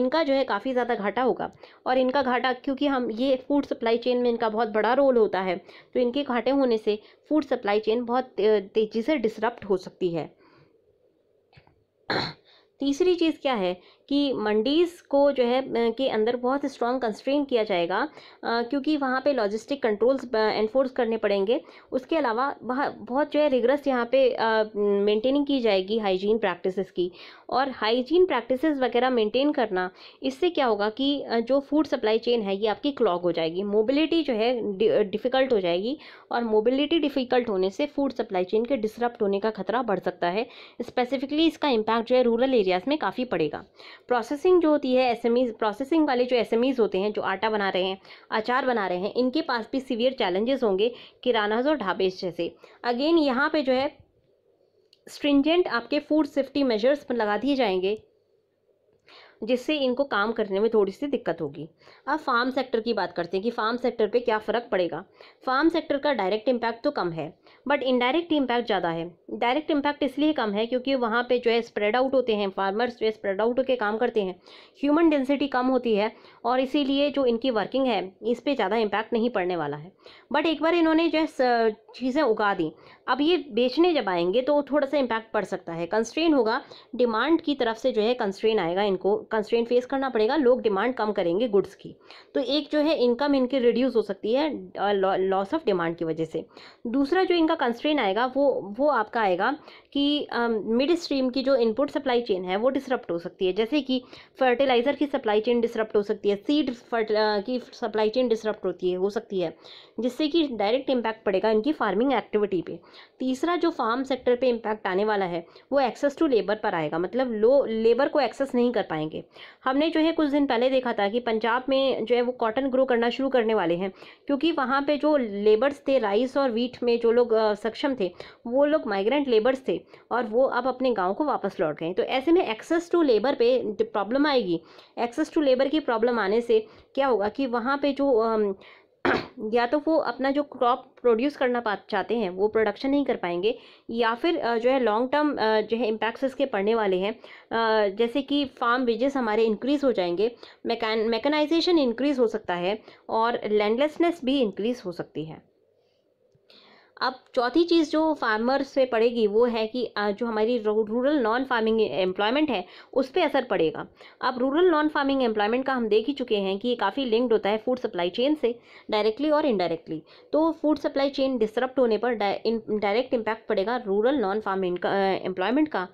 Speaker 1: इनका जो है काफ़ी ज़्यादा घाटा होगा और इनका घाटा क्योंकि हम ये फूड सप्लाई चेन में इनका बहुत बड़ा रोल होता है तो इनके घाटे होने से फूड सप्लाई चेन बहुत तेज़ी से डिसरप्ट हो सकती है तीसरी चीज़ क्या है कि मंडीज़ को जो है के अंदर बहुत स्ट्रॉन्ग कंस्ट्रेन किया जाएगा क्योंकि वहाँ पे लॉजिस्टिक कंट्रोल्स एनफोर्स करने पड़ेंगे उसके अलावा बहुत जो है रिग्रेस यहाँ पे मेंटेनिंग की जाएगी हाइजीन प्रैक्टिसेस की और हाइजीन प्रैक्टिसेस वगैरह मेंटेन करना इससे क्या होगा कि जो फूड सप्लाई चेन है ये आपकी क्लॉग हो जाएगी मोबिलिटी जो है डिफ़िकल्ट हो जाएगी और मोबिलिटी डिफ़िकल्ट होने से फूड सप्लाई चेन के डिसरप्ट होने का खतरा बढ़ सकता है स्पेसिफिकली इसका इम्पैक्ट जो है रूरल एरियाज़ में काफ़ी पड़ेगा प्रोसेसिंग जो होती है एसएमईज प्रोसेसिंग वाले जो एसएमईज होते हैं जो आटा बना रहे हैं अचार बना रहे हैं इनके पास भी सीवियर चैलेंजेस होंगे किरानाज और ढाबे जैसे अगेन यहाँ पे जो है स्ट्रिंजेंट आपके फूड सेफ्टी मेजर्स लगा दिए जाएंगे जिससे इनको काम करने में थोड़ी सी दिक्कत होगी अब फार्म सेक्टर की बात करते हैं कि फार्म सेक्टर पे क्या फ़र्क पड़ेगा फार्म सेक्टर का डायरेक्ट इम्पैक्ट तो कम है बट इनडायरेक्ट इम्पैक्ट ज़्यादा है डायरेक्ट इम्पैक्ट इसलिए कम है क्योंकि वहाँ पर जो है स्प्रेड आउट होते हैं फार्मर्स जो है स्प्रेड आउट होकर काम करते हैं ह्यूमन डेंसिटी कम होती है और इसीलिए जो इनकी वर्किंग है इस पर ज़्यादा इम्पैक्ट नहीं पड़ने वाला है बट एक बार इन्होंने जो है चीज़ें उगा दी अब ये बेचने जब आएंगे तो थोड़ा सा इम्पैक्ट पड़ सकता है कंस्ट्रेन होगा डिमांड की तरफ से जो है कंस्ट्रेन आएगा इनको कंस्ट्रेन फेस करना पड़ेगा लोग डिमांड कम करेंगे गुड्स की तो एक जो है इनकम इनकी रिड्यूस हो सकती है लॉस ऑफ डिमांड की वजह से दूसरा जो इनका कंस्ट्रेन आएगा वो वो आपका आएगा कि मिड स्ट्रीम की जो इनपुट सप्लाई चेन है वो डिसरप्ट हो सकती है जैसे कि फर्टिलाइज़र की सप्लाई चेन डिसरप्ट हो सकती है सीड की सप्लाई चेन डिसरप्ट होती है हो सकती है जिससे कि डायरेक्ट इम्पैक्ट पड़ेगा इनकी फार्मिंग एक्टिविटी पे तीसरा जो फार्म सेक्टर पे इम्पैक्ट आने वाला है वो एक्सेस टू लेबर पर आएगा मतलब लो लेबर को एक्सेस नहीं कर पाएंगे हमने जो है कुछ दिन पहले देखा था कि पंजाब में जो है वो कॉटन ग्रो करना शुरू करने वाले हैं क्योंकि वहाँ पर जो लेबर्स थे राइस और वीट में जो लोग सक्षम थे वो लोग माइग्रेंट लेबर्स थे और वो अब अपने गाँव को वापस लौट गए तो ऐसे में एक्सेस टू लेबर पर प्रॉब्लम आएगी एक्सेस टू लेबर की प्रॉब्लम कमाने से क्या होगा कि वहाँ पे जो या तो वो अपना जो क्रॉप प्रोड्यूस करना पा चाहते हैं वो प्रोडक्शन नहीं कर पाएंगे या फिर जो है लॉन्ग टर्म जो है इम्पैक्ट्स इसके पड़ने वाले हैं जैसे कि फार्म विजेस हमारे इंक्रीज़ हो जाएंगे मैकेनाइजेशन इंक्रीज़ हो सकता है और लैंडलेसनेस भी इंक्रीज़ हो सकती है अब चौथी चीज़ जो फार्मर्स पे पड़ेगी वो है कि जो हमारी रूरल नॉन फार्मिंग एम्प्लॉयमेंट है उस पर असर पड़ेगा अब रूरल नॉन फार्मिंग एम्प्लॉयमेंट का हम देख ही चुके हैं कि ये काफ़ी लिंक्ड होता है फूड सप्लाई चेन से डायरेक्टली और इनडायरेक्टली तो फूड सप्लाई चेन डिस्टरप्ट होने पर डायरेक्ट इम्पैक्ट पड़ेगा रूरल नॉन फार्मिंग एम्प्लॉयमेंट का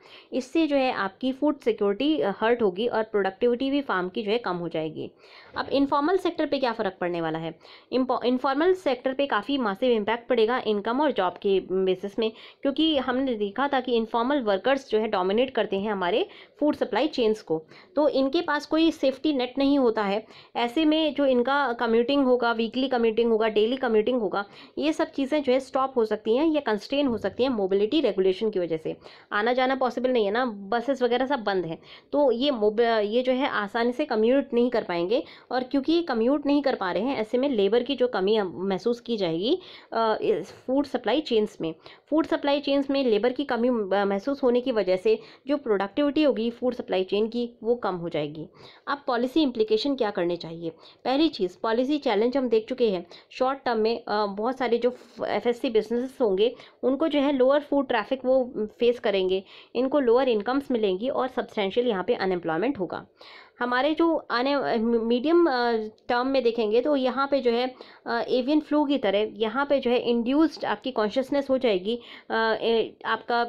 Speaker 1: इससे जो है आपकी फूड सिक्योरिटी हर्ट होगी और प्रोडक्टिविटी भी फार्म की जो है कम हो जाएगी अब इनफॉर्मल सेक्टर पर क्या फ़र्क पड़ने वाला है इनफॉर्मल सेक्टर पर काफ़ी मासिव इम्पैक्ट पड़ेगा इनकम इनकम और जॉब के बेसिस में क्योंकि हमने देखा था कि इनफॉर्मल वर्कर्स जो है डोमिनेट करते हैं हमारे फूड सप्लाई चेन्स को तो इनके पास कोई सेफ्टी नेट नहीं होता है ऐसे में जो इनका कम्यूटिंग होगा वीकली कम्यूटिंग होगा डेली कम्यूटिंग होगा ये सब चीज़ें जो है स्टॉप हो सकती हैं या कंस्ट्रेन हो सकती हैं मोबिलिटी रेगुलेशन की वजह से आना जाना पॉसिबल नहीं है ना बसेस वगैरह सब बंद हैं तो ये ये जो है आसानी से कम्यूट नहीं कर पाएंगे और क्योंकि कम्यूट नहीं कर पा रहे हैं ऐसे में लेबर की जो कमी महसूस की जाएगी फूड फूड सप्लाई चेन्स में फूड सप्लाई चेन्स में लेबर की कमी महसूस होने की वजह से जो प्रोडक्टिविटी होगी फूड सप्लाई चेन की वो कम हो जाएगी अब पॉलिसी इम्प्लीकेशन क्या करने चाहिए पहली चीज़ पॉलिसी चैलेंज हम देख चुके हैं शॉर्ट टर्म में बहुत सारे जो एफ एस बिजनेसेस होंगे उनको जो है लोअर फूड ट्रैफिक वो फेस करेंगे इनको लोअर इनकम्स मिलेंगी और सब्सटेंशियल यहाँ पर अनएम्प्लॉयमेंट होगा हमारे जो आने मीडियम टर्म में देखेंगे तो यहाँ पे जो है एवियन फ्लू की तरह यहाँ पे जो है इंड्यूस्ड आपकी कॉन्शियसनेस हो जाएगी आपका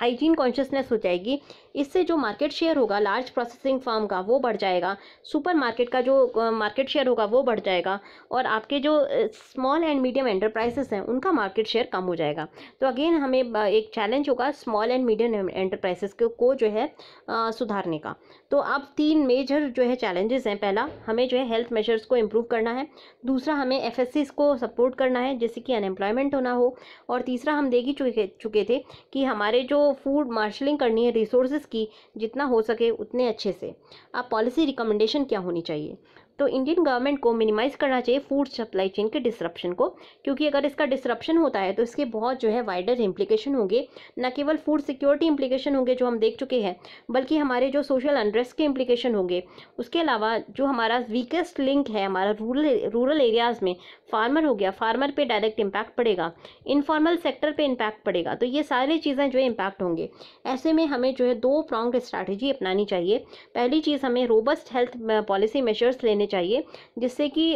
Speaker 1: हाइजीन कॉन्शियसनेस हो जाएगी इससे जो मार्केट शेयर होगा लार्ज प्रोसेसिंग फार्म का वो बढ़ जाएगा सुपर मार्केट का जो मार्केट शेयर होगा वो बढ़ जाएगा और आपके जो स्मॉल एंड मीडियम एंटरप्राइजेस हैं उनका मार्केट शेयर कम हो जाएगा तो अगेन हमें एक चैलेंज होगा स्मॉल एंड मीडियम एंटरप्राइजेस को जो है आ, सुधारने का तो अब तीन मेजर जो है चैलेंजेस हैं पहला हमें जो है हेल्थ मेजर्स को इम्प्रूव करना है दूसरा हमें एफ को सपोर्ट करना है जैसे कि अनएम्प्लॉयमेंट होना हो और तीसरा हम देख ही चुके चुके थे कि हमारे जो फूड मार्शलिंग करनी है रिसोर्स की जितना हो सके उतने अच्छे से अब पॉलिसी रिकमेंडेशन क्या होनी चाहिए तो इंडियन गवर्नमेंट को मिनिमाइज़ करना चाहिए फूड सप्लाई चेन के डिसरप्शन को क्योंकि अगर इसका डिसरप्शन होता है तो इसके बहुत जो है वाइडर इम्प्लीकेशन होंगे न केवल फूड सिक्योरिटी इम्प्लीकेशन होंगे जो हम देख चुके हैं बल्कि हमारे जो सोशल अनरेस्ट के इम्प्लीकेशन होंगे उसके अलावा जो हमारा वीकेस्ट लिंक है हमारा रूरल रूरल एरियाज़ में फार्मर हो गया फार्मर पर डायरेक्ट इम्पैक्ट पड़ेगा इनफॉर्मल सेक्टर पर इम्पैक्ट पड़ेगा तो ये सारी चीज़ें जो है इम्पैक्ट होंगे ऐसे में हमें जो है दो प्रॉन्ग स्ट्रैटेजी अपनानी चाहिए पहली चीज़ हमें रोबस्ट हेल्थ पॉलिसी मेजर्स लेने चाहिए जिससे कि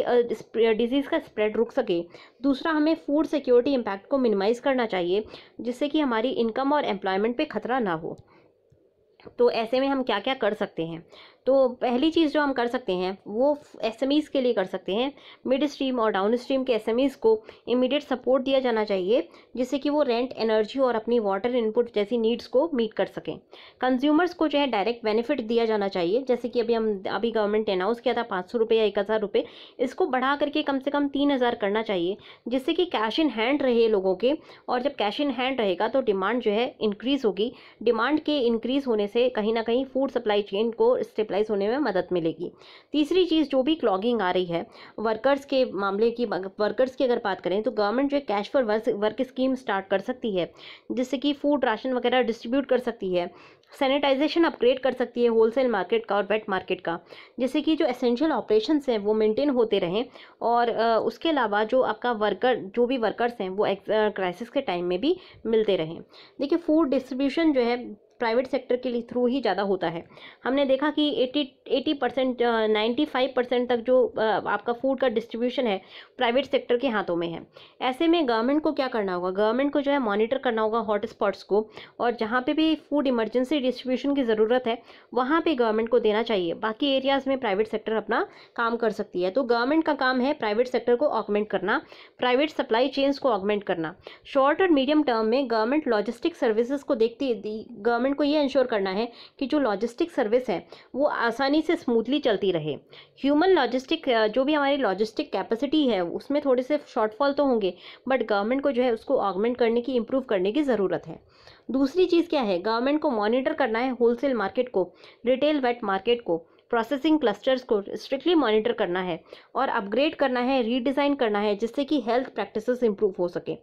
Speaker 1: डिजीज़ का स्प्रेड रुक सके दूसरा हमें फूड सिक्योरिटी इम्पैक्ट को मिनिमाइज़ करना चाहिए जिससे कि हमारी इनकम और एम्प्लॉयमेंट पर खतरा ना हो तो ऐसे में हम क्या क्या कर सकते हैं तो पहली चीज़ जो हम कर सकते हैं वो एस के लिए कर सकते हैं मिड स्ट्रीम और डाउन स्ट्रीम के एस को इमीडिएट सपोर्ट दिया जाना चाहिए जिससे कि वो रेंट एनर्जी और अपनी वाटर इनपुट जैसी नीड्स को मीट कर सकें कंज्यूमर्स को जो है डायरेक्ट बेनिफिट दिया जाना चाहिए जैसे कि अभी हम अभी गवर्नमेंट ने अनाउंस किया था पाँच सौ रुपये या एक हज़ार रुपये इसको बढ़ा करके कम से कम तीन हज़ार करना चाहिए जिससे कि कैश इन हैंड रहे लोगों के और जब कैश इन हैंड रहेगा तो डिमांड जो है इंक्रीज़ होगी डिमांड के इंक्रीज़ होने से कहीं ना कहीं फूड सप्लाई चेन को स्टेप यूटिलाइज होने में मदद मिलेगी तीसरी चीज़ जो भी क्लॉगिंग आ रही है वर्कर्स के मामले की वर्कर्स की अगर बात करें तो गवर्नमेंट जो cash for work work scheme start कर सकती है जिससे कि फूड राशन वगैरह डिस्ट्रीब्यूट कर सकती है सैनिटाइजेशन अपग्रेड कर सकती है होलसेल मार्केट का और वेट मार्केट का जिससे कि जो एसेंशियल ऑपरेशंस हैं वो मेंटेन होते रहें और उसके अलावा जो आपका वर्कर जो भी वर्कर्स हैं वो क्राइसिस के टाइम में भी मिलते रहें देखिए फूड डिस्ट्रीब्यूशन जो है प्राइवेट सेक्टर के थ्रू ही ज़्यादा होता है हमने देखा कि eighty eighty percent ninety five percent तक जो आपका फूड का डिस्ट्रीब्यूशन है प्राइवेट सेक्टर के हाथों में है ऐसे में गवर्नमेंट को क्या करना होगा गवर्नमेंट को जो है मॉनिटर करना होगा हॉटस्पॉट्स को और जहाँ पर भी फूड इमरजेंसी डिस्ट्रीब्यूशन की ज़रूरत है वहाँ पर गवर्नमेंट को देना चाहिए बाकी एरियाज़ में प्राइवेट सेक्टर अपना काम कर सकती है तो गवर्नमेंट का काम है प्राइवेट सेक्टर को ऑगमेंट करना प्राइवेट सप्लाई चेन्स को ऑगमेंट करना शॉर्ट और मीडियम टर्म में गवर्नमेंट लॉजिस्टिक सर्विसेज को देखती गवर्नमेंट गवर्नमेंट को ये इंश्योर करना है कि जो लॉजिस्टिक सर्विस है वो आसानी से स्मूथली चलती रहे ह्यूमन लॉजिस्टिक जो भी हमारी लॉजिस्टिक कैपेसिटी है उसमें थोड़े से शॉर्टफॉल तो होंगे बट गवर्नमेंट को जो है उसको ऑगमेंट करने की इम्प्रूव करने की ज़रूरत है दूसरी चीज़ क्या है गवर्नमेंट को मॉनिटर करना है होलसेल मार्केट को रिटेल वेट मार्केट को प्रोसेसिंग क्लस्टर्स को स्ट्रिक्टली मॉनिटर करना है और अपग्रेड करना है रीडिज़ाइन करना है जिससे कि हेल्थ प्रैक्टिसेस इंप्रूव हो सके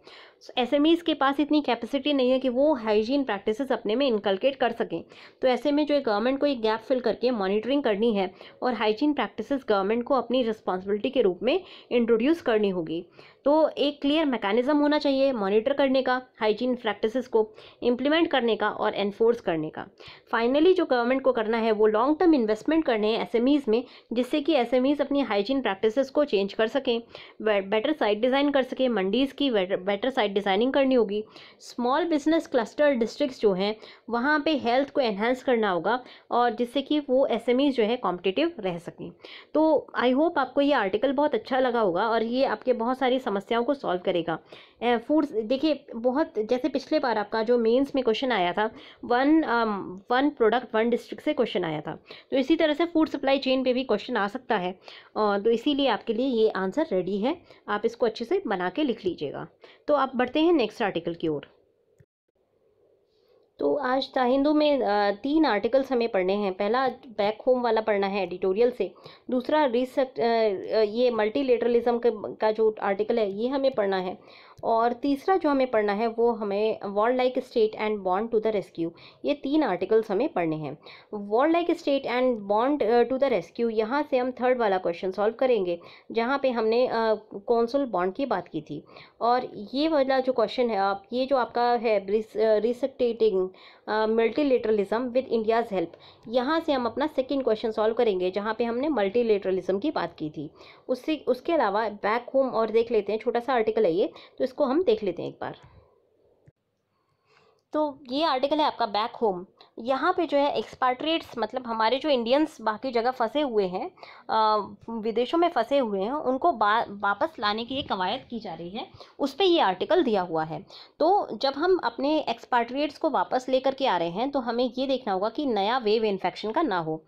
Speaker 1: एस एम के पास इतनी कैपेसिटी नहीं है कि वो हाइजीन प्रैक्टिसेस अपने में इनकलकेट कर सकें तो ऐसे में जो है गवर्नमेंट को एक गैप फिल करके मॉनिटरिंग करनी है और हाइजीन प्रैक्टिसेस गवर्नमेंट को अपनी रिस्पॉन्सिबिलिटी के रूप में इंट्रोड्यूस करनी होगी तो एक क्लियर मैकेनिज्म होना चाहिए मॉनिटर करने का हाइजीन प्रैक्टिसेस को इम्प्लीमेंट करने का और एनफोर्स करने का फाइनली जो गवर्नमेंट को करना है वो लॉन्ग टर्म इन्वेस्टमेंट करने हैं एस में जिससे कि एस अपनी हाइजीन प्रैक्टिसेस को चेंज कर सकें बेटर साइट डिज़ाइन कर सकें मंडीज़ की बेटर साइट वेबसाइट डिज़ाइनिंग करनी होगी स्मॉल बिजनेस क्लस्टर डिस्ट्रिक्ट जो हैं वहाँ पर हेल्थ को एनहेंस करना होगा और जिससे कि वो एस जो है कॉम्पिटिटिव रह सकें तो आई होप आपको ये आर्टिकल बहुत अच्छा लगा होगा और ये आपके बहुत सारी समस्याओं को सॉल्व करेगा फूड्स देखिए बहुत जैसे पिछले बार आपका जो मेंस में क्वेश्चन आया था one one product one district से क्वेश्चन आया था तो इसी तरह से फूड सप्लाई चेन पे भी क्वेश्चन आ सकता है तो इसीलिए आपके लिए ये आंसर रेडी है आप इसको अच्छे से बना के लिख लीजिएगा तो आप बढ़ते हैं नेक्स्ट आर्टिकल की ओर तो आज ताहिंदू में तीन आर्टिकल्स हमें पढ़ने हैं पहला बैक होम वाला पढ़ना है एडिटोरियल से दूसरा रिस ये मल्टीलेटरलिज्म का जो आर्टिकल है ये हमें पढ़ना है और तीसरा जो हमें पढ़ना है वो हमें world like state and bond to the rescue ये तीन आर्टिकल्स हमें पढ़ने हैं world like state and bond to the rescue यहाँ से हम थर्ड वाला क्वेश्चन सॉल्व करेंगे जहाँ पे हमने uh, बॉन्ड की बात की थी और ये वाला जो क्वेश्चन है आप ये जो आपका है restating multilateralism with India's help यहाँ से हम अपना सेकेंड क्वेश्चन सॉल्व करेंगे जहाँ पे हमने मल्टीलेटरलिज्म की बात की थी उससे उसके अलावा बैक होम और देख लेते हैं छोटा सा आर्टिकल है ये तो इसको हम देख लेते हैं एक बार तो ये आर्टिकल है आपका बैक होम यहाँ पे जो है एक्सपाट्रिएट्स मतलब हमारे जो इंडियंस बाकी जगह फंसे हुए हैं विदेशों में फंसे हुए हैं उनको वापस लाने की ये कवायद की जा रही है उस पर ये आर्टिकल दिया हुआ है तो जब हम अपने एक्सपाट्रिएट्स को वापस लेकर के आ रहे हैं तो हमें ये देखना होगा कि नया वेव इन्फेक्शन का ना हो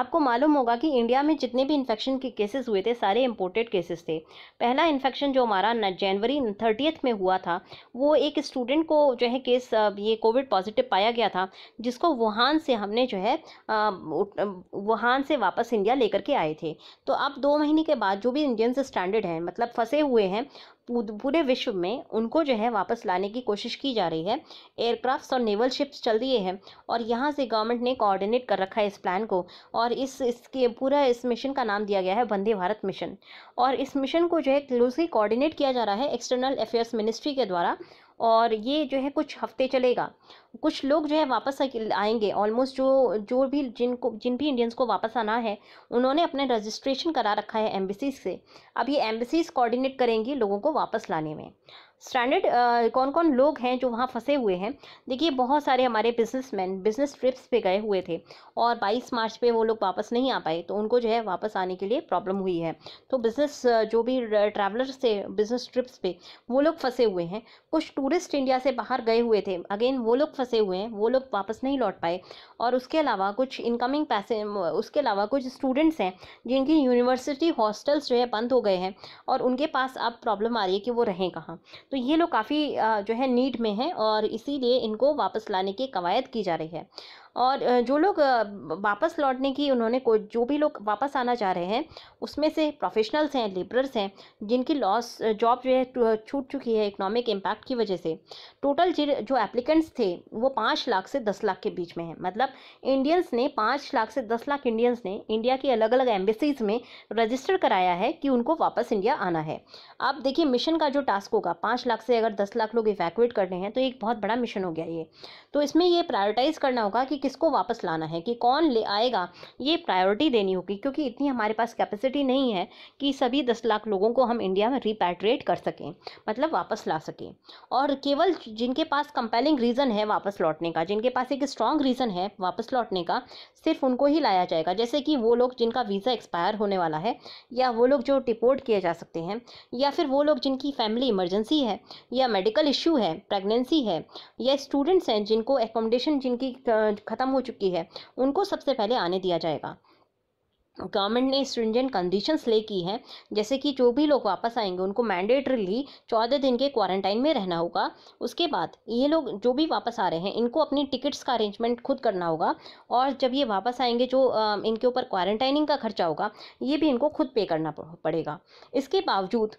Speaker 1: आपको मालूम होगा कि इंडिया में जितने भी इन्फेक्शन के केसेस हुए थे सारे इम्पोर्टेड केसेस थे पहला इन्फेक्शन जो हमारा जनवरी थर्टीथ में हुआ था वो एक स्टूडेंट को जो है केस ये कोविड पॉजिटिव पाया गया था जिसको जिसको तो वुहान से हमने जो है वुहान से वापस इंडिया लेकर के आए थे तो अब दो महीने के बाद जो भी इंडियन स्टैंडर्ड हैं मतलब फंसे हुए हैं पूरे विश्व में उनको जो है वापस लाने की कोशिश की जा रही है एयरक्राफ्ट्स और नेवल शिप्स चल दिए हैं और यहाँ से गवर्नमेंट ने कोऑर्डिनेट कर रखा है इस प्लान को और इस इसके पूरा इस मिशन का नाम दिया गया है वंदे भारत मिशन और इस मिशन को जो है क्लोजली कोऑर्डिनेट किया जा रहा है एक्सटर्नल अफेयर्स मिनिस्ट्री के द्वारा और ये जो है कुछ हफ्ते चलेगा कुछ लोग जो है वापस आएंगे ऑलमोस्ट जो जो भी जिनको जिन भी इंडियंस को वापस आना है उन्होंने अपने रजिस्ट्रेशन करा रखा है एम्बेसीज से अब ये एम्बेसीज कोऑर्डिनेट करेंगी लोगों को वापस लाने में स्टैंडर्ड कौन कौन लोग हैं जो वहाँ फंसे हुए हैं देखिए बहुत सारे हमारे बिजनेसमैन बिजनेस ट्रिप्स पे गए हुए थे और 22 मार्च पे वो लोग वापस नहीं आ पाए तो उनको जो है वापस आने के लिए प्रॉब्लम हुई है तो बिज़नेस जो भी ट्रैवलर्स थे बिज़नेस ट्रिप्स पे वो लोग फंसे हुए हैं कुछ टूरिस्ट इंडिया से बाहर गए हुए थे अगेन वो लोग फंसे हुए हैं वो लोग वापस नहीं लौट पाए और उसके अलावा कुछ इनकमिंग पैसे उसके अलावा कुछ स्टूडेंट्स हैं जिनकी यूनिवर्सिटी हॉस्टल्स जो है बंद हो गए हैं और उनके पास अब प्रॉब्लम आ रही है कि वो रहें कहाँ तो ये लोग काफ़ी जो है नीड में हैं और इसीलिए इनको वापस लाने की कवायद की जा रही है और जो लोग वापस लौटने की उन्होंने को जो भी लोग वापस आना चाह रहे हैं उसमें से प्रोफेशनल्स हैं लेबरर्स हैं जिनकी लॉस जॉब जो है छूट चुकी है इकोनॉमिक इम्पैक्ट की वजह से टोटल जो एप्लीकेंट्स थे वो पाँच लाख से दस लाख के बीच में है मतलब इंडियंस ने पाँच लाख से दस लाख इंडियंस ने इंडिया की अलग अलग एम्बेसीज में रजिस्टर कराया है कि उनको वापस इंडिया आना है अब देखिए मिशन का जो टास्क होगा पाँच लाख से अगर दस लाख लोग इवैक्यूएट करने हैं तो एक बहुत बड़ा मिशन हो गया ये तो इसमें ये प्रायोरिटाइज़ करना होगा कि किसको वापस लाना है कि कौन ले आएगा ये प्रायोरिटी देनी होगी क्योंकि इतनी हमारे पास कैपेसिटी कैपेसिटी नहीं है कि सभी दस लाख लोगों को हम इंडिया में रिपैट्रिएट कर सकें मतलब वापस ला सकें और केवल जिनके पास कंपेलिंग रीज़न है वापस लौटने का जिनके पास एक स्ट्रॉन्ग रीज़न है वापस लौटने का सिर्फ उनको ही लाया जाएगा जैसे कि वो लोग जिनका वीज़ा एक्सपायर होने वाला है या वो लोग जो डिपोर्ट किए जा सकते हैं या फिर वो लोग जिनकी फैमिली इमरजेंसी है या मेडिकल इशू है प्रेगनेंसी है या स्टूडेंट्स हैं जिनको एकोमोडेशन जिनकी ख़त्म हो चुकी है उनको सबसे पहले आने दिया जाएगा गवर्नमेंट ने स्ट्रिंजेंट कंडीशंस ले की हैं जैसे कि जो भी लोग वापस आएंगे उनको मैंडेटरीली चौदह दिन के क्वारंटाइन में रहना होगा उसके बाद ये लोग जो भी वापस आ रहे हैं इनको अपनी टिकट्स का अरेंजमेंट खुद करना होगा और जब ये वापस आएंगे जो इनके ऊपर क्वारंटाइनिंग का खर्चा होगा ये भी इनको खुद पे करना पड़ेगा इसके बावजूद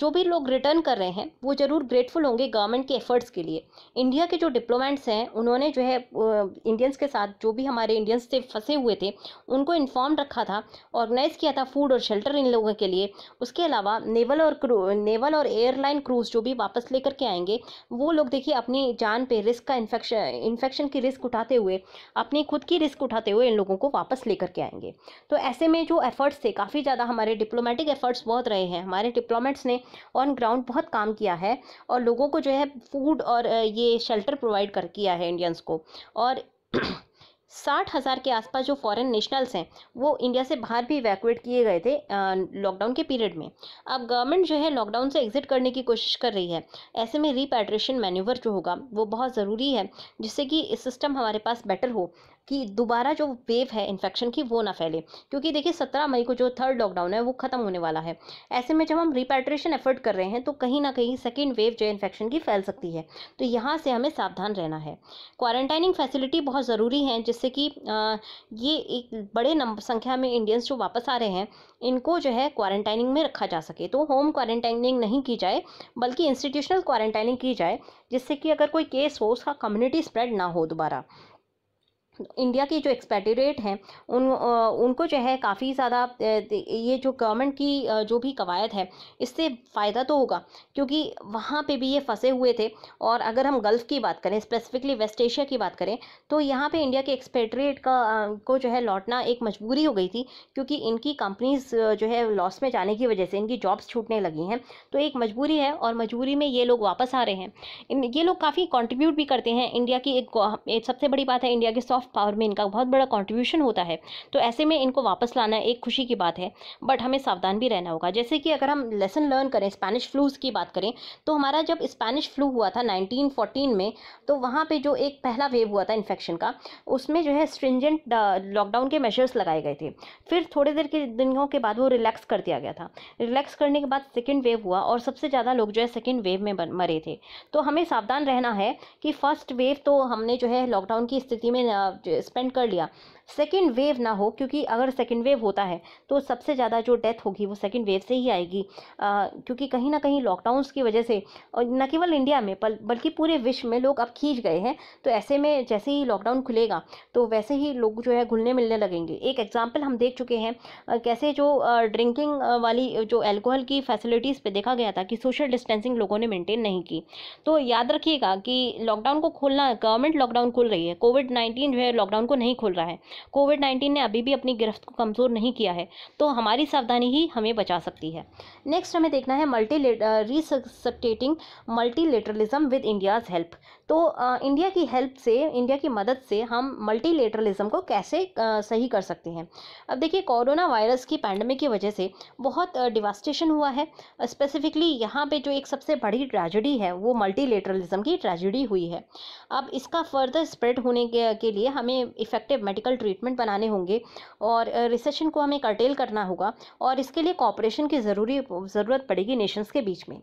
Speaker 1: जो भी लोग रिटर्न कर रहे हैं वो ज़रूर ग्रेटफुल होंगे गवर्नमेंट के एफर्ट्स के लिए इंडिया के जो डिप्लोमेंट्स हैं उन्होंने जो है इंडियंस के साथ जो भी हमारे इंडियंस से फंसे हुए थे उनको इन्फॉर्म रखा था ऑर्गेनाइज़ किया था फूड और शेल्टर इन लोगों के लिए उसके अलावा नेवल और नेवल और एयरलाइन क्रूज जो भी वापस लेकर के आएंगे वो लोग देखिए अपनी जान पे रिस्क का इन्फेक्शन इन्फेक्शन की रिस्क उठाते हुए अपनी खुद की रिस्क उठाते हुए इन लोगों को वापस लेकर के आएंगे तो ऐसे में जो एफर्ट्स थे काफ़ी ज़्यादा हमारे डिप्लोमेटिक एफर्ट्स बहुत रहे हैं हमारे डिप्लोमेट्स ने ऑन ग्राउंड बहुत काम किया है और लोगों को जो है फूड और ये शेल्टर प्रोवाइड कर किया है इंडियंस को और साठ हज़ार के आसपास जो फॉरेन नेशनल्स हैं वो इंडिया से बाहर भी इवैक्यूएट किए गए थे लॉकडाउन के पीरियड में अब गवर्नमेंट जो है लॉकडाउन से एग्जिट करने की कोशिश कर रही है ऐसे में रिपेट्रेशन मैन्यूवर जो होगा वो बहुत ज़रूरी है जिससे कि सिस्टम हमारे पास बेटर हो कि दोबारा जो वेव है इन्फेक्शन की वो ना फैले क्योंकि देखिए सत्रह मई को जो थर्ड लॉकडाउन है वो खत्म होने वाला है ऐसे में जब हम रिपेट्रेशन एफर्ट कर रहे हैं तो कहीं ना कहीं सेकेंड वेव जो इन्फेक्शन की फैल सकती है तो यहाँ से हमें सावधान रहना है क्वारंटाइनिंग फैसिलिटी बहुत ज़रूरी है जिससे कि ये एक बड़े नंबर संख्या में इंडियंस जो वापस आ रहे हैं इनको जो है क्वारंटाइनिंग में रखा जा सके तो होम क्वारंटाइनिंग नहीं की जाए बल्कि इंस्टीट्यूशनल क्वारंटाइनिंग की जाए जिससे कि अगर कोई केस हो उसका कम्युनिटी स्प्रेड ना हो दोबारा इंडिया की जो एक्सपेटरेट हैं उन उनको जो है काफ़ी ज़्यादा ये जो गवर्नमेंट की जो भी कवायद है इससे फ़ायदा तो होगा क्योंकि वहाँ पे भी ये फंसे हुए थे और अगर हम गल्फ़ की बात करें स्पेसिफिकली वेस्ट एशिया की बात करें तो यहाँ पे इंडिया के एक्सपेटरेट का को जो है लौटना एक मजबूरी हो गई थी क्योंकि इनकी कंपनीज जो है लॉस में जाने की वजह से इनकी जॉब्स छूटने लगी हैं तो एक मजबूरी है और मजबूरी में ये लोग वापस आ रहे हैं ये लोग काफ़ी कॉन्ट्रीब्यूट भी करते हैं इंडिया की एक सबसे बड़ी बात है इंडिया के सॉफ्ट ऑफ पावर में इनका बहुत बड़ा कॉन्ट्रीब्यूशन होता है तो ऐसे में इनको वापस लाना एक खुशी की बात है बट हमें सावधान भी रहना होगा जैसे कि अगर हम लेसन लर्न करें स्पेनिश फ्लूज की बात करें तो हमारा जब स्पेनिश फ्लू हुआ था नाइनटीन में तो वहाँ पर जो एक पहला वेव हुआ था इन्फेक्शन का उसमें जो है स्ट्रिंजेंट लॉकडाउन के मेजर्स लगाए गए थे फिर थोड़े देर के दिनों के बाद वो रिलैक्स कर दिया गया था रिलैक्स करने के बाद सेकेंड वेव हुआ और सबसे ज़्यादा लोग जो है सेकेंड वेव में मरे थे तो हमें सावधान रहना है कि फर्स्ट वेव तो हमने जो है लॉकडाउन की स्थिति में स्पेंड कर लिया सेकेंड वेव ना हो क्योंकि अगर सेकेंड वेव होता है तो सबसे ज़्यादा जो डेथ होगी वो सेकेंड वेव से ही आएगी आ, क्योंकि कहीं ना कहीं लॉकडाउन की वजह से न केवल इंडिया में बल्कि पूरे विश्व में लोग अब खींच गए हैं तो ऐसे में जैसे ही लॉकडाउन खुलेगा तो वैसे ही लोग जो है घुलने मिलने लगेंगे एक एग्जाम्पल हम देख चुके हैं कैसे जो ड्रिंकिंग वाली जो एल्कोहल की फैसिलिटीज़ पर देखा गया था कि सोशल डिस्टेंसिंग लोगों ने मेनटेन नहीं की तो याद रखिएगा कि लॉकडाउन को खोलना गवर्नमेंट लॉकडाउन खोल रही है कोविड नाइन्टीन जो है लॉकडाउन को नहीं खोल रहा है कोविड नाइन्टीन ने अभी भी अपनी गिरफ्त को कमज़ोर नहीं किया है तो हमारी सावधानी ही हमें बचा सकती है नेक्स्ट हमें देखना है multi resuscitating multilateralism with India's help तो इंडिया की हेल्प से इंडिया की मदद से हम मल्टीलेटरलिज्म को कैसे सही कर सकते हैं अब देखिए कोरोना वायरस की पैंडमिक की वजह से बहुत डिवास्टेशन हुआ है स्पेसिफिकली यहाँ पे जो एक सबसे बड़ी ट्रेजिडी है वो मल्टीलेटरलिज्म की ट्रेजिडी हुई है अब इसका फर्दर स्प्रेड होने के, के लिए हमें इफ़ेक्टिव मेडिकल ट्रीटमेंट बनाने होंगे और रिसेशन को हमें कर्टेल करना होगा और इसके लिए कॉपरेशन की ज़रूरी ज़रूरत पड़ेगी नेशंस के बीच में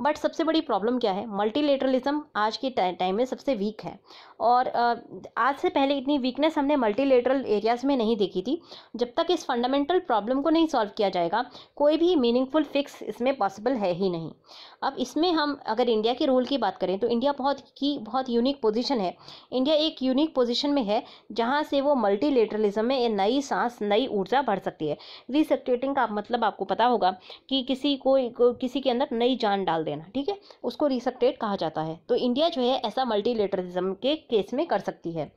Speaker 1: बट सबसे बड़ी प्रॉब्लम क्या है मल्टीलेटरलिज्म आज के टाइम टाइम में सबसे वीक है और आज से पहले इतनी वीकनेस हमने मल्टीलेटरल एरियाज़ में नहीं देखी थी जब तक इस फंडामेंटल प्रॉब्लम को नहीं सॉल्व किया जाएगा कोई भी मीनिंगफुल फिक्स इसमें पॉसिबल है ही नहीं अब इसमें हम अगर इंडिया के रोल की बात करें तो इंडिया बहुत की बहुत यूनिक पोजिशन है इंडिया एक यूनिक पोजिशन में है जहाँ से वो मल्टीलेटरलिज्म में नई सांस नई ऊर्जा भर सकती है रिसेक्टेटिंग का मतलब आपको पता होगा कि किसी को, को किसी के अंदर नई जान डाल देना ठीक है उसको रिसेक्टेट कहा जाता है तो इंडिया जो है ऐसा ऐसा मल्टीलेटरिज्म के केस में कर सकती है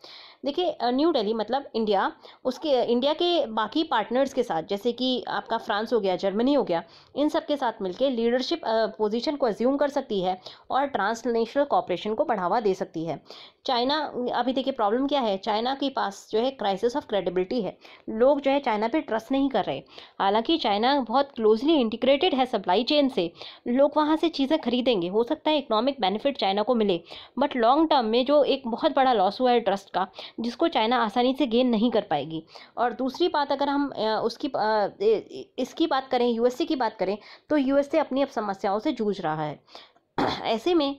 Speaker 1: देखिए न्यू दिल्ली मतलब इंडिया उसके इंडिया के बाकी पार्टनर्स के साथ जैसे कि आपका फ्रांस हो गया जर्मनी हो गया इन सब के साथ मिलकर लीडरशिप पोजीशन को एज्यूम कर सकती है और ट्रांसनेशनल कॉपरेशन को बढ़ावा दे सकती है चाइना अभी देखिए प्रॉब्लम क्या है चाइना के पास जो है क्राइसिस ऑफ क्रेडिबिलिटी है लोग जो है चाइना पे ट्रस्ट नहीं कर रहे हालांकि चाइना बहुत क्लोजली इंटीग्रेटेड है सप्लाई चेन से लोग वहाँ से चीज़ें खरीदेंगे हो सकता है इकोनॉमिक बेनिफिट चाइना को मिले बट लॉन्ग टर्म में जो एक बहुत बड़ा लॉस हुआ है ट्रस्ट का जिसको चाइना आसानी से गेन नहीं कर पाएगी और दूसरी बात अगर हम उसकी इसकी बात करें यूएसए की बात करें तो यूएसए अपनी अब समस्याओं से जूझ रहा है ऐसे में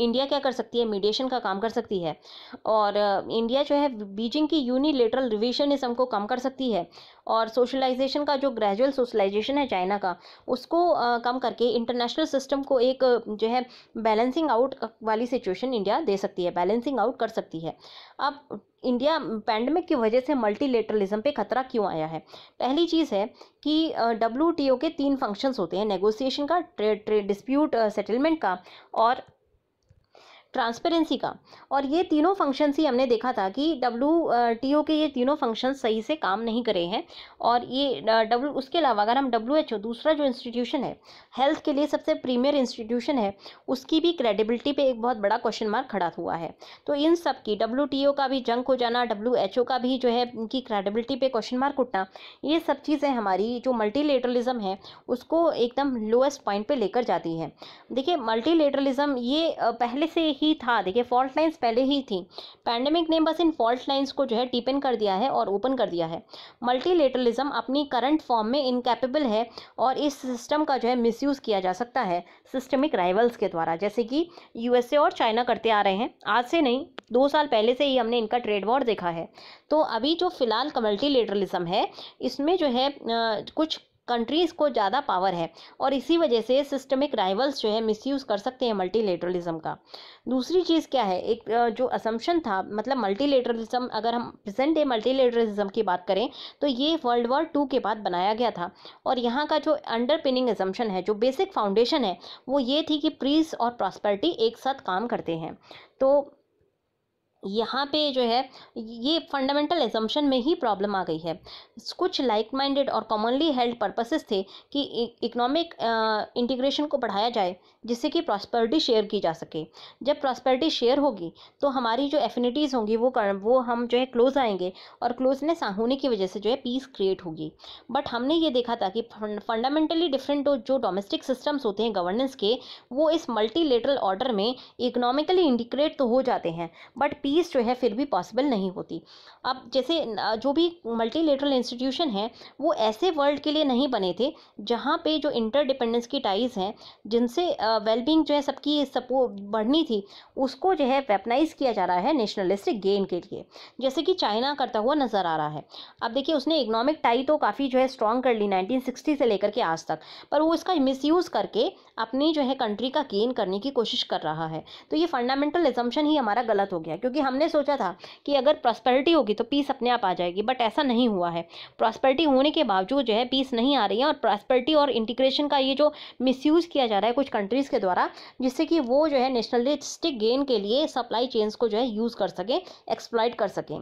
Speaker 1: इंडिया क्या कर सकती है मीडिएशन का काम कर सकती है और इंडिया जो है बीजिंग की यूनिलेटरल रिविजनिज्म को कम कर सकती है और सोशलाइजेशन का जो ग्रेजुअल सोशलाइजेशन है चाइना का उसको कम करके इंटरनेशनल सिस्टम को एक जो है बैलेंसिंग आउट वाली सिचुएशन इंडिया दे सकती है बैलेंसिंग आउट कर सकती है अब इंडिया पैंडमिक की वजह से मल्टीलेटरलिज्म पे खतरा क्यों आया है पहली चीज़ है कि डब्ल्यू के तीन फंक्शंस होते हैं नेगोशिएशन का ट्रेड ट्रेड डिस्प्यूट सेटलमेंट का और ट्रांसपेरेंसी का और ये तीनों फंक्शन ही हमने देखा था कि डब्ल्यू टी ओ के ये तीनों फंक्शन सही से काम नहीं करे हैं और ये डब्ल्यू उसके अलावा अगर हम डब्ल्यू एच ओ दूसरा जो इंस्टीट्यूशन है हेल्थ के लिए सबसे प्रीमियर इंस्टीट्यूशन है उसकी भी क्रेडिबिलिटी पे एक बहुत बड़ा क्वेश्चन मार्क खड़ा हुआ है तो इन सब की डब्ल्यू टी ओ का भी जंक हो जाना डब्ल्यू एच ओ का भी जो है इनकी क्रेडिबिलिटी पे क्वेश्चन मार्क उठना ये सब चीज़ें हमारी जो मल्टीलेटरलिज्म है उसको एकदम लोएस्ट पॉइंट पर लेकर जाती है देखिए मल्टीलेटरलिज्म ये पहले से ही था देखिए फॉल्ट लाइन्स पहले ही थी पैंडमिक ने बस इन फॉल्ट लाइन्स को जो है टीपन कर दिया है और ओपन कर दिया है मल्टीलेटरलिज्म अपनी करंट फॉर्म में इनकेपेबल है और इस सिस्टम का जो है मिसयूज़ किया जा सकता है सिस्टमिक राइवल्स के द्वारा जैसे कि यूएसए और चाइना करते आ रहे हैं आज से नहीं दो साल पहले से ही हमने इनका ट्रेड वॉर देखा है तो अभी जो फ़िलहाल मल्टीलेटरलिज्म है इसमें जो है कुछ कंट्रीज़ को ज़्यादा पावर है और इसी वजह से सिस्टमिक राइवल्स जो है मिसयूज़ कर सकते हैं मल्टीलेटरलिज्म का दूसरी चीज़ क्या है एक जो असम्पन था मतलब मल्टीलेटरलिज्म अगर हम प्रेजेंट डे मल्टीलेटरलिज्म की बात करें तो ये वर्ल्ड वॉर टू के बाद बनाया गया था और यहाँ का जो अंडरपिनिंग असम्पशन है जो बेसिक फाउंडेशन है वो ये थी कि प्रीस और प्रॉस्पर्टी एक साथ काम करते हैं तो यहाँ पे जो है ये फंडामेंटल एजम्पन में ही प्रॉब्लम आ गई है कुछ लाइक माइंडेड और कॉमनली हेल्ड पर्पसेस थे कि इकोनॉमिक इंटीग्रेशन को बढ़ाया जाए जिससे कि प्रॉस्पर्टी शेयर की जा सके जब प्रॉस्पेरिटी शेयर होगी तो हमारी जो एफिनिटीज़ होंगी वो कर, वो हम जो है क्लोज आएंगे और क्लोजनेस होने की वजह से जो है पीस क्रिएट होगी बट हमने ये देखा था कि फंडामेंटली डिफरेंट तो जो डोमेस्टिक सिस्टम्स होते हैं गवर्नेंस के वो इस मल्टी ऑर्डर में इकोनॉमिकली इंटीग्रेट तो हो जाते हैं बट पीस जो है फिर भी पॉसिबल नहीं होती अब जैसे जो भी मल्टीलेटरल इंस्टीट्यूशन है वो ऐसे वर्ल्ड के लिए नहीं बने थे जहाँ पे जो इंटरडिपेंडेंस की टाइज हैं जिनसे वेलबींग जो है सबकी सपोर्ट बढ़नी थी उसको जो है वेपनाइज किया जा रहा है नेशनलिस्टिक गेन के लिए जैसे कि चाइना करता हुआ नज़र आ रहा है अब देखिए उसने इकोनॉमिक टाई तो काफ़ी जो है स्ट्रॉन्ग कर ली नाइनटीन से लेकर के आज तक पर वो इसका मिसयूज़ करके अपनी जो है कंट्री का गेन करने की कोशिश कर रहा है तो ये फंडामेंटल एजम्पन ही हमारा गलत हो गया क्योंकि हमने सोचा था कि अगर प्रॉस्पेरिटी होगी तो पीस अपने आप आ जाएगी बट ऐसा नहीं हुआ है प्रॉस्पेरिटी होने के बावजूद जो है पीस नहीं आ रही है और प्रॉस्पेरिटी और इंटीग्रेशन का ये जो मिसयूज़ किया जा रहा है कुछ कंट्रीज़ के द्वारा जिससे कि वो जो है नेशनलिस्टिक गेन के लिए सप्लाई चेन्स को जो है यूज़ कर सकें एक्सप्लाइड कर सकें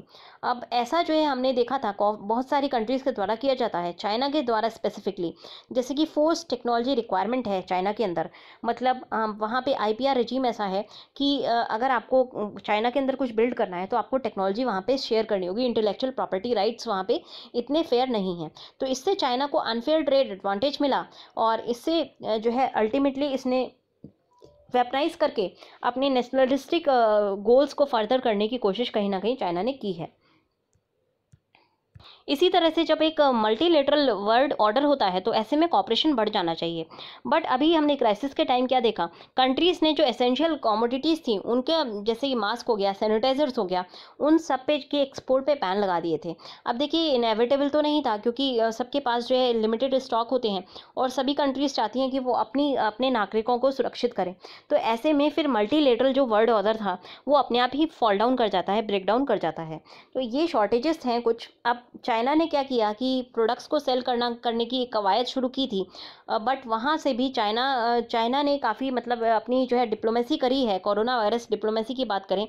Speaker 1: अब ऐसा जो है हमने देखा था बहुत सारी कंट्रीज़ के द्वारा किया जाता है चाइना के द्वारा स्पेसिफिकली जैसे कि फोर्स टेक्नोलॉजी रिक्वायरमेंट है चाइना के अंदर मतलब वहाँ पे आईपीआर रजीम ऐसा है कि अगर आपको चाइना के अंदर कुछ बिल्ड करना है तो आपको टेक्नोलॉजी वहाँ पे शेयर करनी होगी इंटेलेक्चुअल प्रॉपर्टी राइट्स वहाँ पे इतने फेयर नहीं हैं तो इससे चाइना को अनफेयर ट्रेड एडवांटेज मिला और इससे जो है अल्टीमेटली इसने वेपनाइज करके अपने नेशनलिस्टिक गोल्स को फर्दर करने की कोशिश कहीं ना कहीं चाइना ने की है इसी तरह से जब एक मल्टीलेटरल वर्ल्ड ऑर्डर होता है तो ऐसे में कॉपरेशन बढ़ जाना चाहिए बट अभी हमने क्राइसिस के टाइम क्या देखा कंट्रीज़ ने जो एसेंशियल कॉमोडिटीज़ थी उनके जैसे कि मास्क हो गया सैनिटाइजर्स हो गया उन सब पे के एक्सपोर्ट पे पैन लगा दिए थे अब देखिए इनएविटेबल तो नहीं था क्योंकि सबके पास जो है लिमिटेड स्टॉक होते हैं और सभी कंट्रीज़ चाहती हैं कि वो अपनी अपने नागरिकों को सुरक्षित करें तो ऐसे में फिर मल्टीलेटरल जो वर्ल्ड ऑर्डर था वो अपने आप ही फॉल डाउन कर जाता है ब्रेक डाउन कर जाता है तो ये शॉर्टेजेस हैं कुछ अब चाहे चाइना ने क्या किया कि प्रोडक्ट्स को सेल करना करने की एक कवायद शुरू की थी बट वहाँ से भी चाइना चाइना ने काफ़ी मतलब अपनी जो है डिप्लोमेसी करी है कोरोना वायरस डिप्लोमेसी की बात करें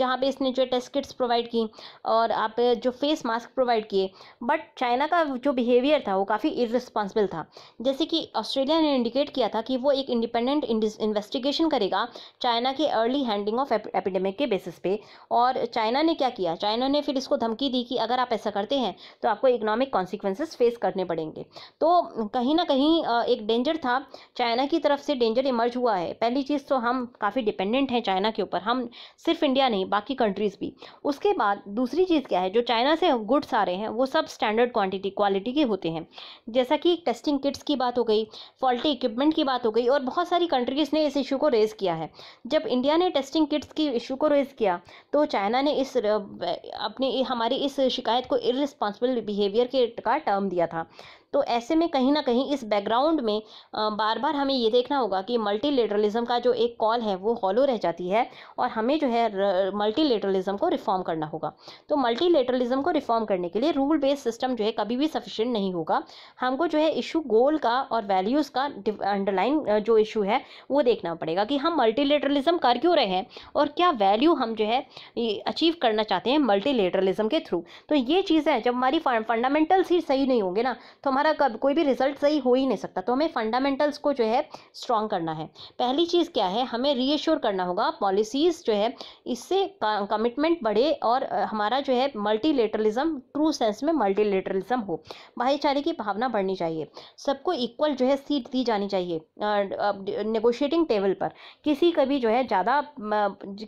Speaker 1: जहाँ पे इसने जो टेस्ट किट्स प्रोवाइड की और आप जो फेस मास्क प्रोवाइड किए बट चाइना का जो बिहेवियर था वो काफ़ी इरिस्पॉन्सिबल था जैसे कि ऑस्ट्रेलिया ने इंडिकेट किया था कि वो एक इंडिपेंडेंट इन्वेस्टिगेशन करेगा चाइना के अर्ली हैंडलिंग ऑफ एपिडेमिक के बेसिस पे और चाइना ने क्या किया चाइना ने फिर इसको धमकी दी कि अगर आप ऐसा करते हैं तो आपको इकोनॉमिक कॉन्सिक्वेंसेस फेस करने पड़ेंगे तो कहीं ना कहीं एक डेंजर था चाइना की तरफ से डेंजर इमर्ज हुआ है पहली चीज़ तो हम काफ़ी डिपेंडेंट हैं चाइना के ऊपर हम सिर्फ इंडिया नहीं बाकी कंट्रीज़ भी उसके बाद दूसरी चीज़ क्या है जो चाइना से गुड्स आ रहे हैं वो सब स्टैंडर्ड क्वान्टिटी क्वालिटी के होते हैं जैसा कि टेस्टिंग किट्स की बात हो गई फॉल्टी इक्विपमेंट की बात हो गई और बहुत सारी कंट्रीज़ ने इस इशू को रेज़ किया है जब इंडिया ने टेस्टिंग किट्स की इशू को रेज़ किया तो चाइना ने इस अपने हमारी इस शिकायत को इरिस्पॉन्स रिस्पॉन्सिबल बिहेवियर के का टर्म दिया था तो ऐसे में कहीं ना कहीं इस बैकग्राउंड में बार बार हमें ये देखना होगा कि मल्टीलेटरलिज्म का जो एक कॉल है वो हॉलो रह जाती है और हमें जो है मल्टीलेटरलिज्म को रिफॉर्म करना होगा तो मल्टीलेटरलिज्म को रिफॉर्म करने के लिए रूल बेस्ड सिस्टम जो है कभी भी सफिशेंट नहीं होगा हमको जो है इशू गोल का और वैल्यूज़ का अंडरलाइन जो इशू है वो देखना पड़ेगा कि हम मल्टीलेटरलिज्म कर क्यों रहे हैं और क्या वैल्यू हम जो है अचीव करना चाहते हैं मल्टीलेटरलिज्म के थ्रू तो ये चीज़ है जब हमारी फंडामेंटल्स ही सही नहीं होंगे ना तो हमारा कब कोई भी रिजल्ट सही हो ही नहीं सकता तो हमें फंडामेंटल्स को जो है स्ट्रॉन्ग करना है पहली चीज़ क्या है हमें रीएश्योर करना होगा पॉलिसीज़ जो है इससे कमिटमेंट बढ़े और हमारा जो है मल्टीलेटरलिज्म ट्रू सेंस में मल्टीलेटरलिज्म हो भाईचारे की भावना बढ़नी चाहिए सबको इक्वल जो है सीट दी जानी चाहिए नेगोशिएटिंग टेबल पर किसी का भी जो है ज़्यादा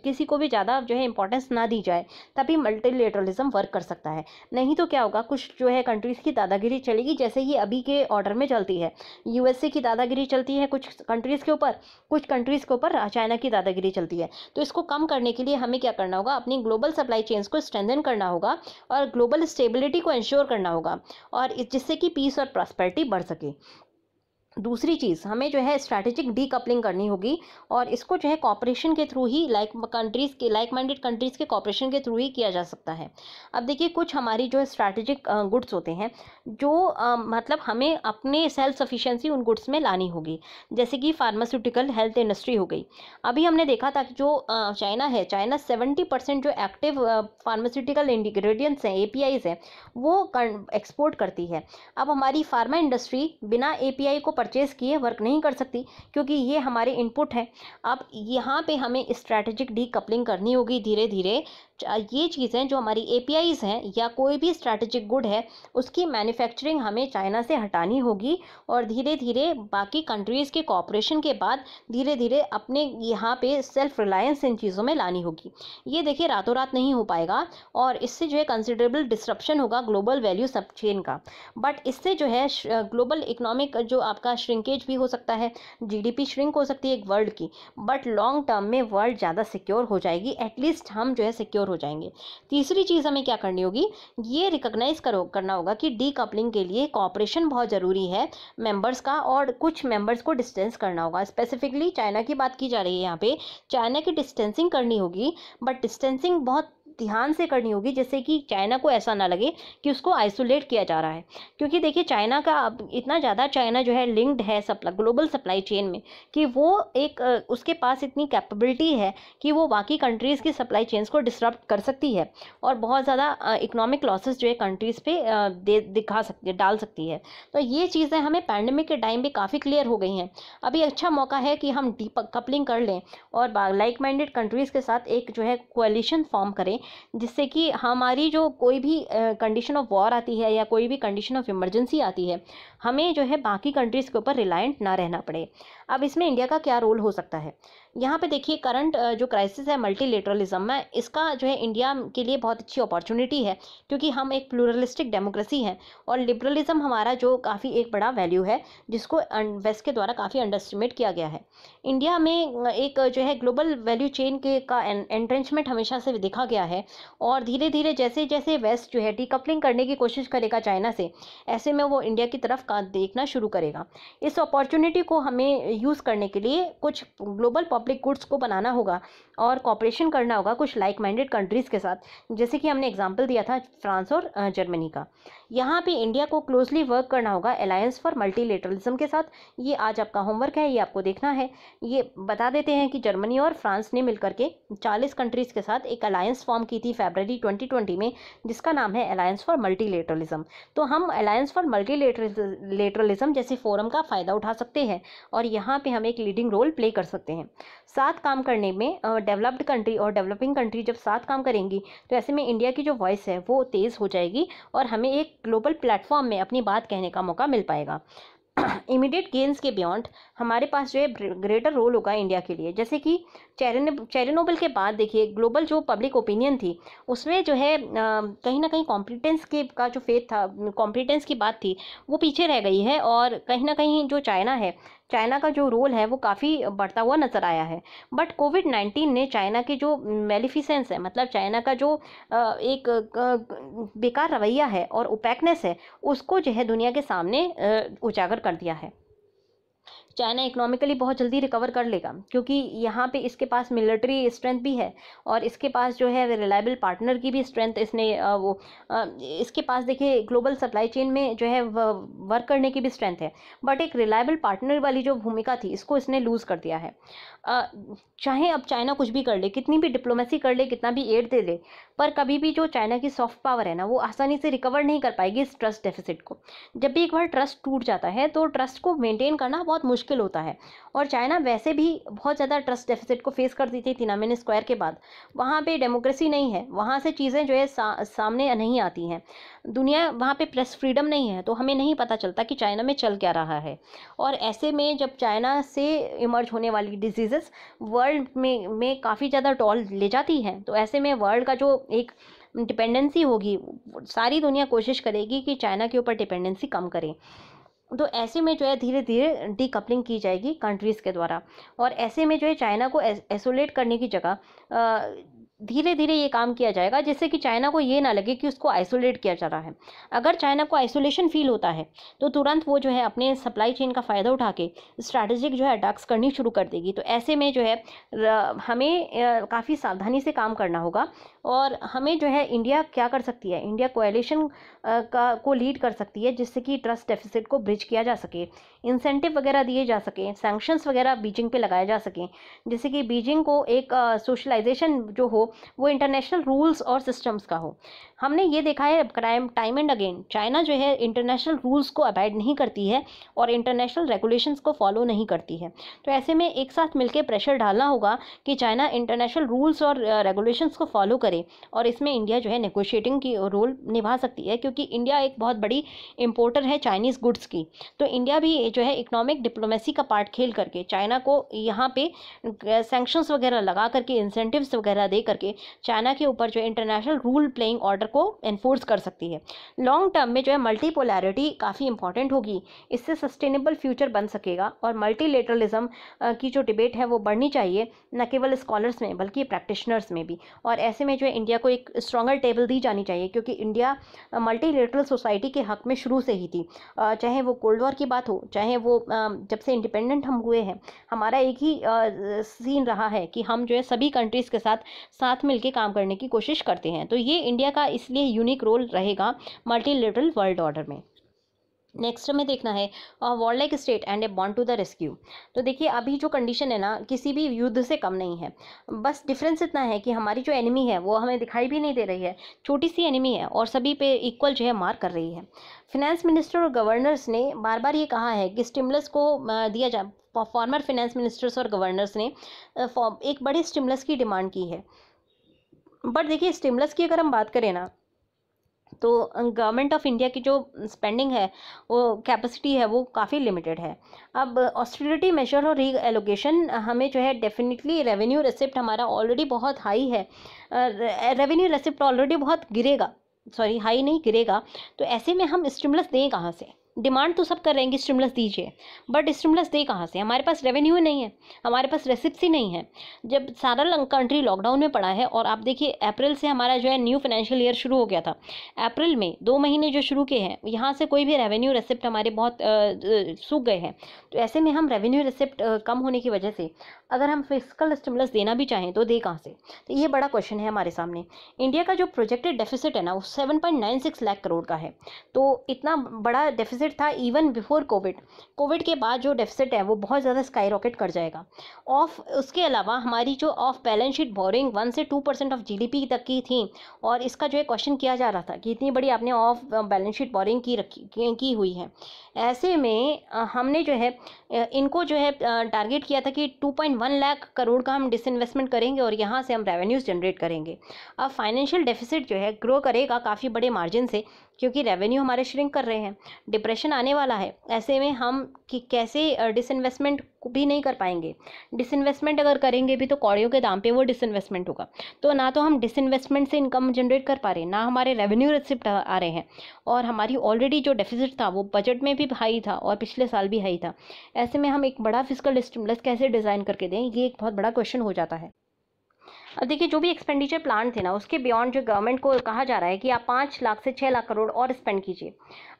Speaker 1: किसी को भी ज़्यादा जो है इंपॉर्टेंस ना दी जाए तभी मल्टीलेटरलिज्म वर्क कर सकता है नहीं तो क्या होगा कुछ जो है कंट्रीज़ की दादागिरी चलेगी जैसे वैसे ही अभी के ऑर्डर में चलती है यूएसए की दादागिरी चलती है कुछ कंट्रीज़ के ऊपर कुछ कंट्रीज़ के ऊपर चाइना की दादागिरी चलती है तो इसको कम करने के लिए हमें क्या करना होगा अपनी ग्लोबल सप्लाई चेन्स को स्ट्रेंथन करना होगा और ग्लोबल स्टेबिलिटी को इंश्योर करना होगा और जिससे कि पीस और प्रॉस्पेरिटी बढ़ सके दूसरी चीज़ हमें जो है स्ट्रैटेजिक डी कपलिंग करनी होगी और इसको जो है कॉपरेशन के थ्रू ही लाइक कंट्रीज़ के लाइक माइंडेड कंट्रीज़ के कॉपरेशन के थ्रू ही किया जा सकता है अब देखिए कुछ हमारी जो है स्ट्रैटेजिक गुड्स होते हैं जो आ, मतलब हमें अपने सेल्फ सफिशेंसी उन गुड्स में लानी होगी जैसे कि फार्मास्यूटिकल हेल्थ इंडस्ट्री हो गई अभी हमने देखा था कि जो चाइना है चाइना सेवेंटी जो एक्टिव फार्मास्यूटिकल इंग्रेडिएंट्स हैं ए हैं वो एक्सपोर्ट करती है अब हमारी फार्मा इंडस्ट्री बिना ए को परचेज़ किए वर्क नहीं कर सकती क्योंकि ये हमारे इनपुट हैं अब यहाँ पे हमें स्ट्रैटेजिक डी करनी होगी धीरे धीरे ये चीज़ें जो हमारी ए हैं या कोई भी स्ट्रैटेजिक गुड है उसकी मैन्युफैक्चरिंग हमें चाइना से हटानी होगी और धीरे धीरे बाकी कंट्रीज़ के कॉपरेशन के बाद धीरे धीरे अपने यहाँ पे सेल्फ रिलायंस इन चीज़ों में लानी होगी ये देखिए रातों रात नहीं हो पाएगा और इससे जो है कंसिडरेबल डिस्ट्रप्शन होगा ग्लोबल वैल्यू सब चेन का बट इससे जो है ग्लोबल इकोनॉमिक जो आपका श्रिंकेज भी हो सकता है जी श्रिंक हो सकती है एक वर्ल्ड की बट लॉन्ग टर्म में वर्ल्ड ज़्यादा सिक्योर हो जाएगी एटलीस्ट हम जो है सिक्योर हो जाएंगे तीसरी चीज़ हमें क्या करनी होगी ये रिकग्नाइज करो करना होगा कि डी कपलिंग के लिए कॉपरेशन बहुत ज़रूरी है मेम्बर्स का और कुछ मेम्बर्स को डिस्टेंस करना होगा स्पेसिफिकली चाइना की बात की जा रही है यहाँ पे चाइना की डिस्टेंसिंग करनी होगी बट डिस्टेंसिंग बहुत ध्यान से करनी होगी जैसे कि चाइना को ऐसा ना लगे कि उसको आइसोलेट किया जा रहा है क्योंकि देखिए चाइना का अब इतना ज़्यादा चाइना जो है लिंक्ड है सप्ला ग्लोबल सप्लाई चेन में कि वो एक उसके पास इतनी कैपेबिलिटी है कि वो बाकी कंट्रीज़ की सप्लाई चेन्स को डिस्टर्ब कर सकती है और बहुत ज़्यादा इकोनॉमिक लॉसेज जो है कंट्रीज़ पर दे दिखा सकती है डाल सकती है तो ये चीज़ें हमें पैंडमिक के टाइम भी काफ़ी क्लियर हो गई हैं अभी अच्छा मौका है कि हम डीप कपलिंग कर लें और लाइक माइंडेड कंट्रीज़ के साथ एक जो है कोलिशन फॉर्म करें जिससे कि हमारी जो कोई भी कंडीशन ऑफ वॉर आती है या कोई भी कंडीशन ऑफ इमरजेंसी आती है हमें जो है बाकी कंट्रीज़ के ऊपर रिलायंट ना रहना पड़े अब इसमें इंडिया का क्या रोल हो सकता है यहाँ पे देखिए करंट जो क्राइसिस है मल्टीलेटरलिज्म में इसका जो है इंडिया के लिए बहुत अच्छी अपॉर्चुनिटी है क्योंकि हम एक प्लूरलिस्टिक डेमोक्रेसी है और लिबरलिज्म हमारा जो काफ़ी एक बड़ा वैल्यू है जिसको वेस्ट के द्वारा काफ़ी अंडरस्टिमेट किया गया है इंडिया में एक जो है ग्लोबल वैल्यू चेन के का एंट्रेंचमेंट हमेशा से देखा गया है और धीरे धीरे जैसे जैसे वेस्ट जो है डिकपलिंग करने की कोशिश करेगा चाइना से ऐसे में वो इंडिया की तरफ देखना शुरू करेगा इस अपॉर्चुनिटी को हमें यूज़ करने के लिए कुछ ग्लोबल पब्लिक गुड्स को बनाना होगा और कॉपरेशन करना होगा कुछ लाइक माइंडेड कंट्रीज़ के साथ जैसे कि हमने एग्जाम्पल दिया था फ्रांस और जर्मनी का यहाँ पे इंडिया को क्लोजली वर्क करना होगा अलायंस फॉर मल्टीलेटरलिज्म के साथ ये आज आपका होमवर्क है ये आपको देखना है ये बता देते हैं कि जर्मनी और फ्रांस ने मिलकर के चालीस कंट्रीज़ के साथ एक अलायंस फॉर्म की थी फेबररी 2020 में जिसका नाम है अलायंस फॉर मल्टीलेटरलिज्म तो हम अलायंस फॉर मल्टीलेटरलिज्म लेटरलिज्म जैसे फोरम का फ़ायदा उठा सकते हैं और यहाँ पे हम एक लीडिंग रोल प्ले कर सकते हैं साथ काम करने में डेवलप्ड कंट्री और डेवलपिंग कंट्री जब साथ काम करेंगी तो ऐसे में इंडिया की जो वॉइस है वो तेज़ हो जाएगी और हमें एक ग्लोबल प्लेटफॉर्म में अपनी बात कहने का मौका मिल पाएगा इमीडिएट गेंस के बियॉन्ड हमारे पास जो है ग्रेटर रोल होगा इंडिया के लिए जैसे कि चेरन चेरनोबल के बाद देखिए ग्लोबल जो पब्लिक ओपिनियन थी उसमें जो है कहीं ना कहीं कॉम्पिटेंस के का जो फेथ था कॉम्पिटेंस की बात थी वो पीछे रह गई है और कहीं ना कहीं जो चाइना है चाइना का जो रोल है वो काफ़ी बढ़ता हुआ नज़र आया है बट कोविड नाइन्टीन ने चाइना के जो मेलिफिसेंस है मतलब चाइना का जो एक बेकार रवैया है और ओपैकनेस है उसको जो है दुनिया के सामने उजागर कर दिया है चाइना इकोनॉमिकली बहुत जल्दी रिकवर कर लेगा क्योंकि यहाँ पे इसके पास मिलिट्री स्ट्रेंथ भी है और इसके पास जो है रिलायबल पार्टनर की भी स्ट्रेंथ इसने वो इसके पास देखिए ग्लोबल सप्लाई चेन में जो है वर्क करने की भी स्ट्रेंथ है बट एक रिलायबल पार्टनर वाली जो भूमिका थी इसको इसने लूज़ कर दिया है चाहे अब चाइना कुछ भी कर ले कितनी भी डिप्लोमेसी कर ले कितना भी एड दे दे पर कभी भी जो चाइना की सॉफ्ट पावर है ना वो आसानी से रिकवर नहीं कर पाएगी इस ट्रस्ट डेफिसिट को जब भी एक बार ट्रस्ट टूट जाता है तो ट्रस्ट को मेंटेन करना बहुत मुश्किल होता है और चाइना वैसे भी बहुत ज़्यादा ट्रस्ट डेफिसिट को फेस करती थी तिनामिन स्क्वायर के बाद वहाँ पर डेमोक्रेसी नहीं है वहाँ से चीज़ें जो है सा, सामने नहीं आती हैं दुनिया वहाँ पर प्रेस फ्रीडम नहीं है तो हमें नहीं पता चलता कि चाइना में चल क्या रहा है और ऐसे में जब चाइना से इमर्ज होने वाली डिजीज़ वर्ल्ड में में काफ़ी ज़्यादा टॉल ले जाती हैं तो ऐसे में वर्ल्ड का जो एक डिपेंडेंसी होगी सारी दुनिया कोशिश करेगी कि चाइना के ऊपर डिपेंडेंसी कम करें तो ऐसे में जो है धीरे धीरे डीकपलिंग की जाएगी कंट्रीज़ के द्वारा और ऐसे में जो है चाइना को एसोलेट करने की जगह धीरे धीरे ये काम किया जाएगा जिससे कि चाइना को ये ना लगे कि उसको आइसोलेट किया जा रहा है अगर चाइना को आइसोलेशन फील होता है तो तुरंत वो जो है अपने सप्लाई चेन का फ़ायदा उठा के स्ट्रैटेजिक जो है अटैक्स करनी शुरू कर देगी तो ऐसे में जो है हमें काफ़ी सावधानी से काम करना होगा और हमें जो है इंडिया क्या कर सकती है इंडिया कोएलिशन का को लीड कर सकती है जिससे कि ट्रस्ट डेफिसिट को ब्रिज किया जा सके इंसेंटिव वगैरह दिए जा सकें सैंक्शंस वगैरह बीजिंग पे लगाए जा सकें जिससे कि बीजिंग को एक सोशलाइजेशन जो हो वो इंटरनेशनल रूल्स और सिस्टम्स का हो हमने ये देखा है crime time and again China जो है इंटरनेशनल रूल्स को अवॉइड नहीं करती है और इंटरनेशनल रेगुलेशंस को फॉलो नहीं करती है तो ऐसे में एक साथ मिलकर प्रेशर डालना होगा कि चाइना इंटरनेशनल रूल्स और रेगुलेशंस को फॉलो करे और इसमें इंडिया जो है नेगोशिएटिंग की रोल निभा सकती है क्योंकि इंडिया एक बहुत बड़ी इंपोर्टर है चाइनीज़ गुड्स की तो इंडिया भी जो है इकोनॉमिक डिप्लोमेसी का पार्ट खेल करके चाइना को यहाँ पे सेंक्शंस वगैरह लगा करके इंसेंटिव्स वगैरह दे करके करके चाइना के ऊपर जो है इंटरनेशनल रूल प्लेइंग ऑर्डर को एनफोर्स कर सकती है लॉन्ग टर्म में जो है मल्टीपोलैरिटी काफ़ी इंपॉर्टेंट होगी इससे सस्टेनेबल फ्यूचर बन सकेगा और मल्टीलेटरलिज्म की जो डिबेट है वो बढ़नी चाहिए न केवल स्कॉलर्स में बल्कि प्रैक्टिशनर्स में भी और ऐसे में जो है इंडिया को एक स्ट्रॉगर टेबल दी जानी चाहिए क्योंकि इंडिया मल्टीलेटरल सोसाइटी के हक में शुरू से ही थी चाहे वो कोल्ड वॉर की बात हो चाहे वो जब से इंडिपेंडेंट हम हुए हैं हमारा एक ही सीन रहा है कि हम जो है सभी कंट्रीज़ के साथ साथ मिलकर काम करने की कोशिश करते हैं तो ये इंडिया का इसलिए यूनिक रोल रहेगा मल्टीलिटरल वर्ल्ड ऑर्डर में नेक्स्ट में देखना है war like state and a bond to the rescue तो देखिए अभी जो कंडीशन है ना किसी भी युद्ध से कम नहीं है बस डिफरेंस इतना है कि हमारी जो एनिमी है वो हमें दिखाई भी नहीं दे रही है छोटी सी एनिमी है और सभी पे इक्वल जो है मार कर रही है फिनेंस मिनिस्टर और गवर्नर्स ने बार बार ये कहा है कि स्टिमलस को दिया जा फॉर्मर फिनेंस मिनिस्टर्स और गवर्नर्स ने एक बड़े स्टिमलस की डिमांड की है बट देखिए स्टिमुलस की अगर हम बात करें ना तो गवर्नमेंट ऑफ इंडिया की जो स्पेंडिंग है वो कैपेसिटी है वो काफ़ी लिमिटेड है अब ऑस्टिलिटी मेजर और री एलोकेशन हमें जो है डेफिनेटली रेवेन्यू रिसिप्ट हमारा ऑलरेडी बहुत हाई है रेवेन्यू रिसिप्ट ऑलरेडी बहुत गिरेगा सॉरी हाई नहीं गिरेगा तो ऐसे में हम स्टिमुलस दें कहाँ से डिमांड तो सब कर रहे हैं कि स्टिमुलस दीजिए बट स्टिमुलस दे कहाँ से हमारे पास रेवेन्यू ही नहीं है हमारे पास रेसिप्स ही नहीं है जब सारा कंट्री लॉकडाउन में पड़ा है और आप देखिए अप्रैल से हमारा जो है न्यू फाइनेंशियल ईयर शुरू हो गया था अप्रैल में दो महीने जो शुरू के हैं यहाँ से कोई भी रेवेन्यू रेसिप्ट हमारे बहुत सूख गए हैं तो ऐसे में हम रेवेन्यू रेसिप्ट कम होने की वजह से अगर हम फिजिकल स्टिमुलस देना भी चाहें तो दे कहाँ से तो ये बड़ा क्वेश्चन है हमारे सामने इंडिया का जो प्रोजेक्टेड डेफिसिट है ना वो seven point nine six lakh crore का है तो इतना बड़ा डेफिसिट डेफिसिट था इवन बिफोर कोविड कोविड के बाद जो डेफिसिट है वो बहुत ज़्यादा स्काई रॉकेट कर जाएगा ऑफ उसके अलावा हमारी जो off balance sheet borrowing one से टू परसेंट ऑफ जी तक की थी और इसका जो है क्वेश्चन किया जा रहा था कि इतनी बड़ी आपने ऑफ बैलेंस शीट बोरिंग की रखी की हुई है ऐसे में हमने जो है इनको जो है टारगेट किया था कि two point one lakh crore का हम डिसइन्वेस्टमेंट करेंगे और यहाँ से हम रेवेन्यूज़ जनरेट करेंगे अब फाइनेंशियल डेफिसिट जो है ग्रो करेगा काफ़ी बड़े मार्जिन से क्योंकि रेवेन्यू हमारे श्रिंक कर रहे हैं डिप्रेशन आने वाला है ऐसे में हम कि कैसे डिसइन्वेस्टमेंट भी नहीं कर पाएंगे डिसइन्वेस्टमेंट अगर करेंगे भी तो कौड़ियों के दाम पे वो डिसइन्वेस्टमेंट होगा तो ना तो हम डिसइन्वेस्टमेंट से इनकम जनरेट कर पा रहे ना हमारे रेवेन्यू रिसिप्ट आ रहे हैं और हमारी ऑलरेडी जो डेफिजिट था वो बजट में भी हाई था और पिछले साल भी हाई था ऐसे में हम एक बड़ा फिजिकल स्टिमुलस कैसे डिज़ाइन करके दें ये एक बहुत बड़ा क्वेश्चन हो जाता है अब देखिए जो भी एक्सपेंडिचर प्लान थे ना उसके बियॉन्ड जो गवर्नमेंट को कहा जा रहा है कि आप पाँच लाख से छः लाख करोड़ और स्पेंड कीजिए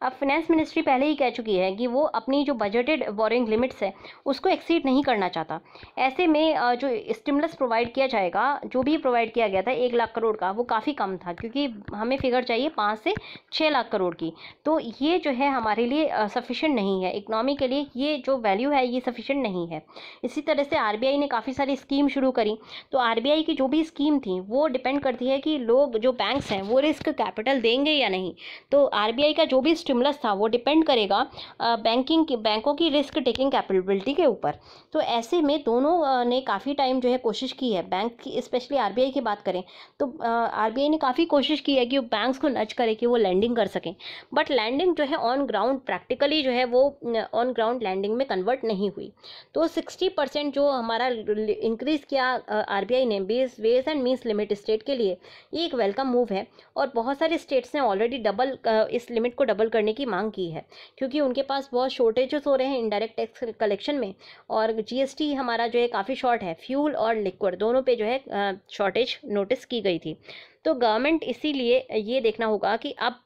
Speaker 1: अब फाइनेंस मिनिस्ट्री पहले ही कह चुकी है कि वो अपनी जो बजटेड बोरिंग लिमिट्स है उसको एक्सीड नहीं करना चाहता ऐसे में जो स्टिमुलस प्रोवाइड किया जाएगा जो भी प्रोवाइड किया गया था एक लाख करोड़ का वो काफ़ी कम था क्योंकि हमें फिगर चाहिए पाँच से छः लाख करोड़ की तो ये जो है हमारे लिए सफिशेंट नहीं है इकनॉमी के लिए ये जो वैल्यू है ये सफिशेंट नहीं है इसी तरह से आर ने काफ़ी सारी स्कीम शुरू करी तो आर की जो भी स्कीम थी वो डिपेंड करती है कि लोग जो बैंक्स हैं वो रिस्क कैपिटल देंगे या नहीं तो आरबीआई का जो भी स्टिमुलस था वो डिपेंड करेगा बैंकिंग की बैंकों की रिस्क टेकिंग कैपेबिलिटी के ऊपर तो ऐसे में दोनों ने काफ़ी टाइम जो है कोशिश की है बैंक की स्पेशली आर की बात करें तो आर ने काफ़ी कोशिश की है कि बैंक्स को नच करे कि वो लैंडिंग कर सकें बट लैंडिंग जो है ऑन ग्राउंड प्रैक्टिकली जो है वो ऑन ग्राउंड लैंडिंग में कन्वर्ट नहीं हुई तो सिक्सटी परसेंट जो हमारा इंक्रीज़ किया आर ने base status ways and means limit state के लिए ये एक वेलकम मूव है और बहुत सारे स्टेट्स ने ऑलरेडी डबल इस लिमिट को डबल करने की मांग की है क्योंकि उनके पास बहुत शॉर्टेजेस हो रहे हैं इनडायरेक्ट टैक्स कलेक्शन में और जी हमारा जो है काफ़ी शॉर्ट है फ्यूल और लिक्विड दोनों पे जो है शॉर्टेज नोटिस की गई थी तो गवर्नमेंट इसीलिए ये देखना होगा कि अब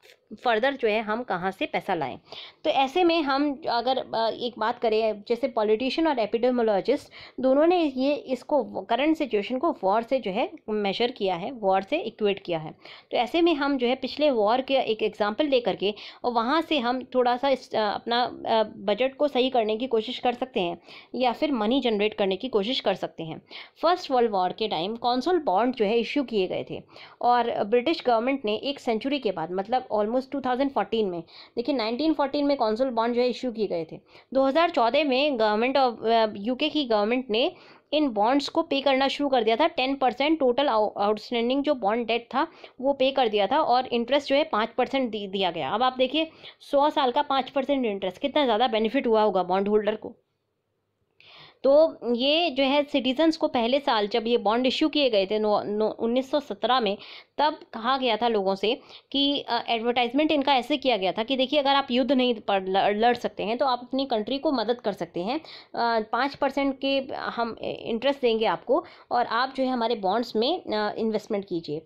Speaker 1: फर्दर जो है हम कहाँ से पैसा लाएं तो ऐसे में हम अगर एक बात करें जैसे पॉलिटिशियन और एपिडेमोलॉजिस्ट दोनों ने ये इसको करंट सिचुएशन को वॉर से जो है मेजर किया है वॉर से इक्वेट किया है तो ऐसे में हम जो है पिछले वॉर के एक एग्जाम्पल ले करके और वहाँ से हम थोड़ा सा इस, अपना बजट को सही करने की कोशिश कर सकते हैं या फिर मनी जनरेट करने की कोशिश कर सकते हैं फर्स्ट वर्ल्ड वॉर के टाइम कौनसल बॉन्ड जो है इश्यू किए गए थे और ब्रिटिश गवर्नमेंट ने एक सेंचुरी के बाद मतलब ऑलमोस्ट थाउजेंड 2014 में देखिए 1914 में कौंसल बॉन्ड जो है इशू किए गए थे 2014 में गवर्नमेंट ऑफ यूके की गवर्नमेंट ने इन बॉन्ड्स को पे करना शुरू कर दिया था टेन परसेंट टोटल आउटस्टैंडिंग जो बॉन्ड डेट था वो पे कर दिया था और इंटरेस्ट जो है पाँच परसेंट दिया गया अब आप देखिए सौ साल का पाँच परसेंट इंटरेस्ट कितना ज़्यादा बेनिफिट हुआ होगा बॉन्ड होल्डर को तो ये जो है सिटीजन्स को पहले साल जब ये बॉन्ड इश्यू किए गए थे नो, नो, 1917 में तब कहा गया था लोगों से कि एडवर्टाइजमेंट इनका ऐसे किया गया था कि देखिए अगर आप युद्ध नहीं लड़ सकते हैं तो आप अपनी कंट्री को मदद कर सकते हैं पाँच परसेंट के हम इंटरेस्ट देंगे आपको और आप जो है हमारे बॉन्ड्स में इन्वेस्टमेंट कीजिए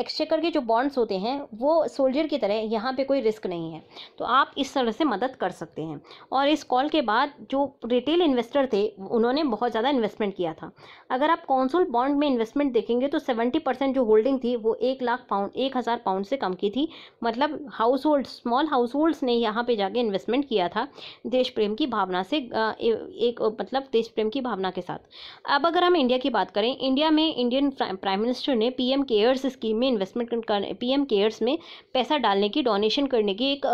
Speaker 1: एक्सचेकर के जो बॉन्ड्स होते हैं वो सोल्जर की तरह यहाँ पर कोई रिस्क नहीं है तो आप इस तरह से मदद कर सकते हैं और इस कॉल के बाद जो रिटेल इन्वेस्टर थे उन्होंने बहुत ज़्यादा इन्वेस्टमेंट किया था अगर आप कौनसुल बॉन्ड में इन्वेस्टमेंट देखेंगे तो सेवेंटी परसेंट जो होल्डिंग थी वो एक लाख पाउंड एक हज़ार पाउंड से कम की थी मतलब household small households ने यहाँ पे जाके इन्वेस्टमेंट किया था देश प्रेम की भावना से एक मतलब देश प्रेम की भावना के साथ अब अगर हम इंडिया की बात करें इंडिया में इंडियन प्राइम मिनिस्टर ने पी केयर्स स्कीम में इन्वेस्टमेंट पी एम केयर्स में पैसा डालने की डोनेशन करने की एक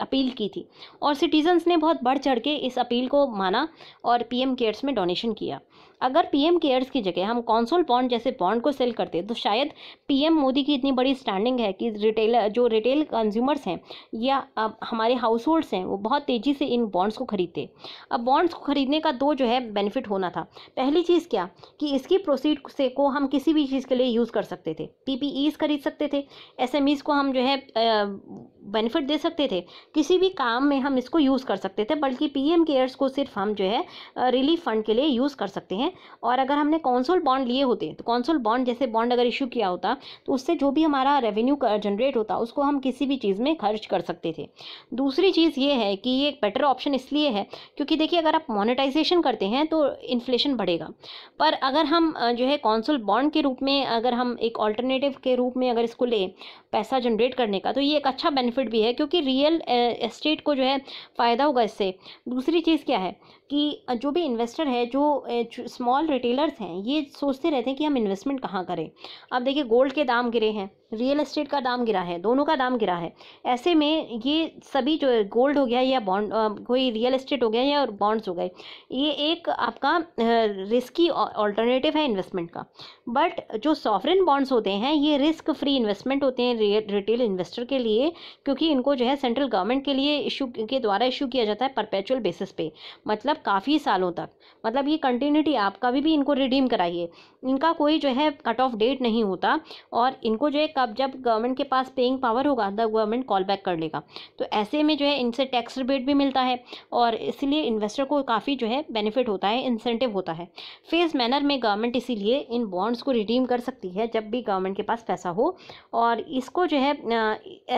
Speaker 1: अपील की थी और सिटीजन्स ने बहुत बढ़ चढ़ के इस अपील को माना और पीएम केयर्स शेयर्स में डोनेशन किया अगर पीएम केयर्स की जगह हम कौनसोल बॉन्ड जैसे बॉन्ड को सेल करते तो शायद पीएम मोदी की इतनी बड़ी स्टैंडिंग है कि रिटेलर जो रिटेल कंज्यूमर्स हैं या अब हमारे हाउस होल्ड्स हैं वो बहुत तेज़ी से इन बॉन्ड्स को खरीदते अब बॉन्ड्स को खरीदने का दो जो है बेनिफिट होना था पहली चीज़ क्या कि इसकी प्रोसीड से को हम किसी भी चीज़ के लिए यूज़ कर सकते थे पी खरीद सकते थे एस को हम जो है बेनिफिट दे सकते थे किसी भी काम में हम इसको यूज़ कर सकते थे बल्कि पी केयर्स को सिर्फ हम जो है रिलीफ फंड के लिए यूज़ कर सकते हैं हैं और अगर हमने कौनसोल बॉन्ड लिए होते तो कौनसोल बॉन्ड जैसे बॉन्ड अगर इशू किया होता तो उससे जो भी हमारा रेवेन्यू जनरेट होता उसको हम किसी भी चीज़ में खर्च कर सकते थे दूसरी चीज़ ये है कि ये एक बेटर ऑप्शन इसलिए है क्योंकि देखिए अगर आप मोनिटाइजेशन करते हैं तो इन्फ्लेशन बढ़ेगा पर अगर हम जो है कौनसोल बॉन्ड के रूप में अगर हम एक ऑल्टरनेटिव के रूप में अगर इसको ले पैसा जनरेट करने का तो ये एक अच्छा बेनिफिट भी है क्योंकि रियल एस्टेट को जो है फ़ायदा होगा इससे दूसरी चीज़ क्या है कि जो भी इन्वेस्टर है जो स्मॉल रिटेलर्स हैं ये सोचते रहते हैं कि हम इन्वेस्टमेंट कहाँ करें अब देखिए गोल्ड के दाम गिरे हैं रियल एस्टेट का दाम गिरा है दोनों का दाम गिरा है ऐसे में ये सभी जो गोल्ड हो गया या बॉन्ड कोई रियल एस्टेट हो गया या बॉन्ड्स हो गए ये एक आपका रिस्की ऑल्टरनेटिव है इन्वेस्टमेंट का बट जो सॉफरन बॉन्ड्स होते हैं ये रिस्क फ्री इन्वेस्टमेंट होते हैं रिटेल इन्वेस्टर के लिए क्योंकि इनको जो है सेंट्रल गवर्नमेंट के लिए इशू के द्वारा इशू किया जाता है परपेचुअल बेसिस पे मतलब काफ़ी सालों तक मतलब ये कंटिन्यूटी आप कभी भी इनको रिडीम कराइए इनका कोई जो है कट ऑफ डेट नहीं होता और इनको जो है का जब गवर्नमेंट के पास पेइंग पावर होगा द गवर्नमेंट कॉल बैक कर लेगा तो ऐसे में जो है इनसे टैक्स रिबेट भी मिलता है और इसलिए इन्वेस्टर को काफ़ी जो है बेनिफिट होता है इंसेंटिव होता है फेज मैनर में गवर्नमेंट इसीलिए इन बॉन्ड्स को रिडीम कर सकती है जब भी गवर्नमेंट के पास पैसा हो और इसको जो है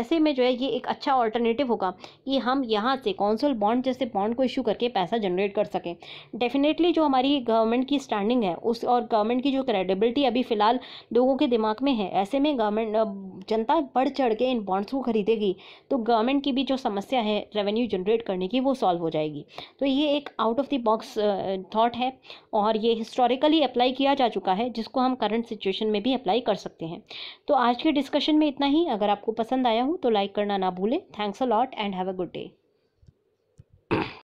Speaker 1: ऐसे में जो है ये एक अच्छा ऑल्टरनेटिव होगा कि हम यहाँ से कौंसल बॉन्ड जैसे बॉन्ड को इशू करके पैसा जनरेट कर सकें डेफिनेटली जो हमारी गवर्नमेंट की स्टैंडिंग है उस और गवर्नमेंट की जो क्रेडिबिलिटी अभी फ़िलहाल लोगों के दिमाग में है ऐसे में गवर्नमेंट Uh, जनता बढ़ चढ़ के इन बॉन्ड्स को खरीदेगी तो गवर्नमेंट की भी जो समस्या है रेवेन्यू जनरेट करने की वो सॉल्व हो जाएगी तो ये एक out of the box thought है और ये हिस्टोरिकली अप्लाई किया जा चुका है जिसको हम करंट सिचुएशन में भी अप्लाई कर सकते हैं तो आज के डिस्कशन में इतना ही अगर आपको पसंद आया हो तो लाइक करना ना भूलें thanks a lot and have a good day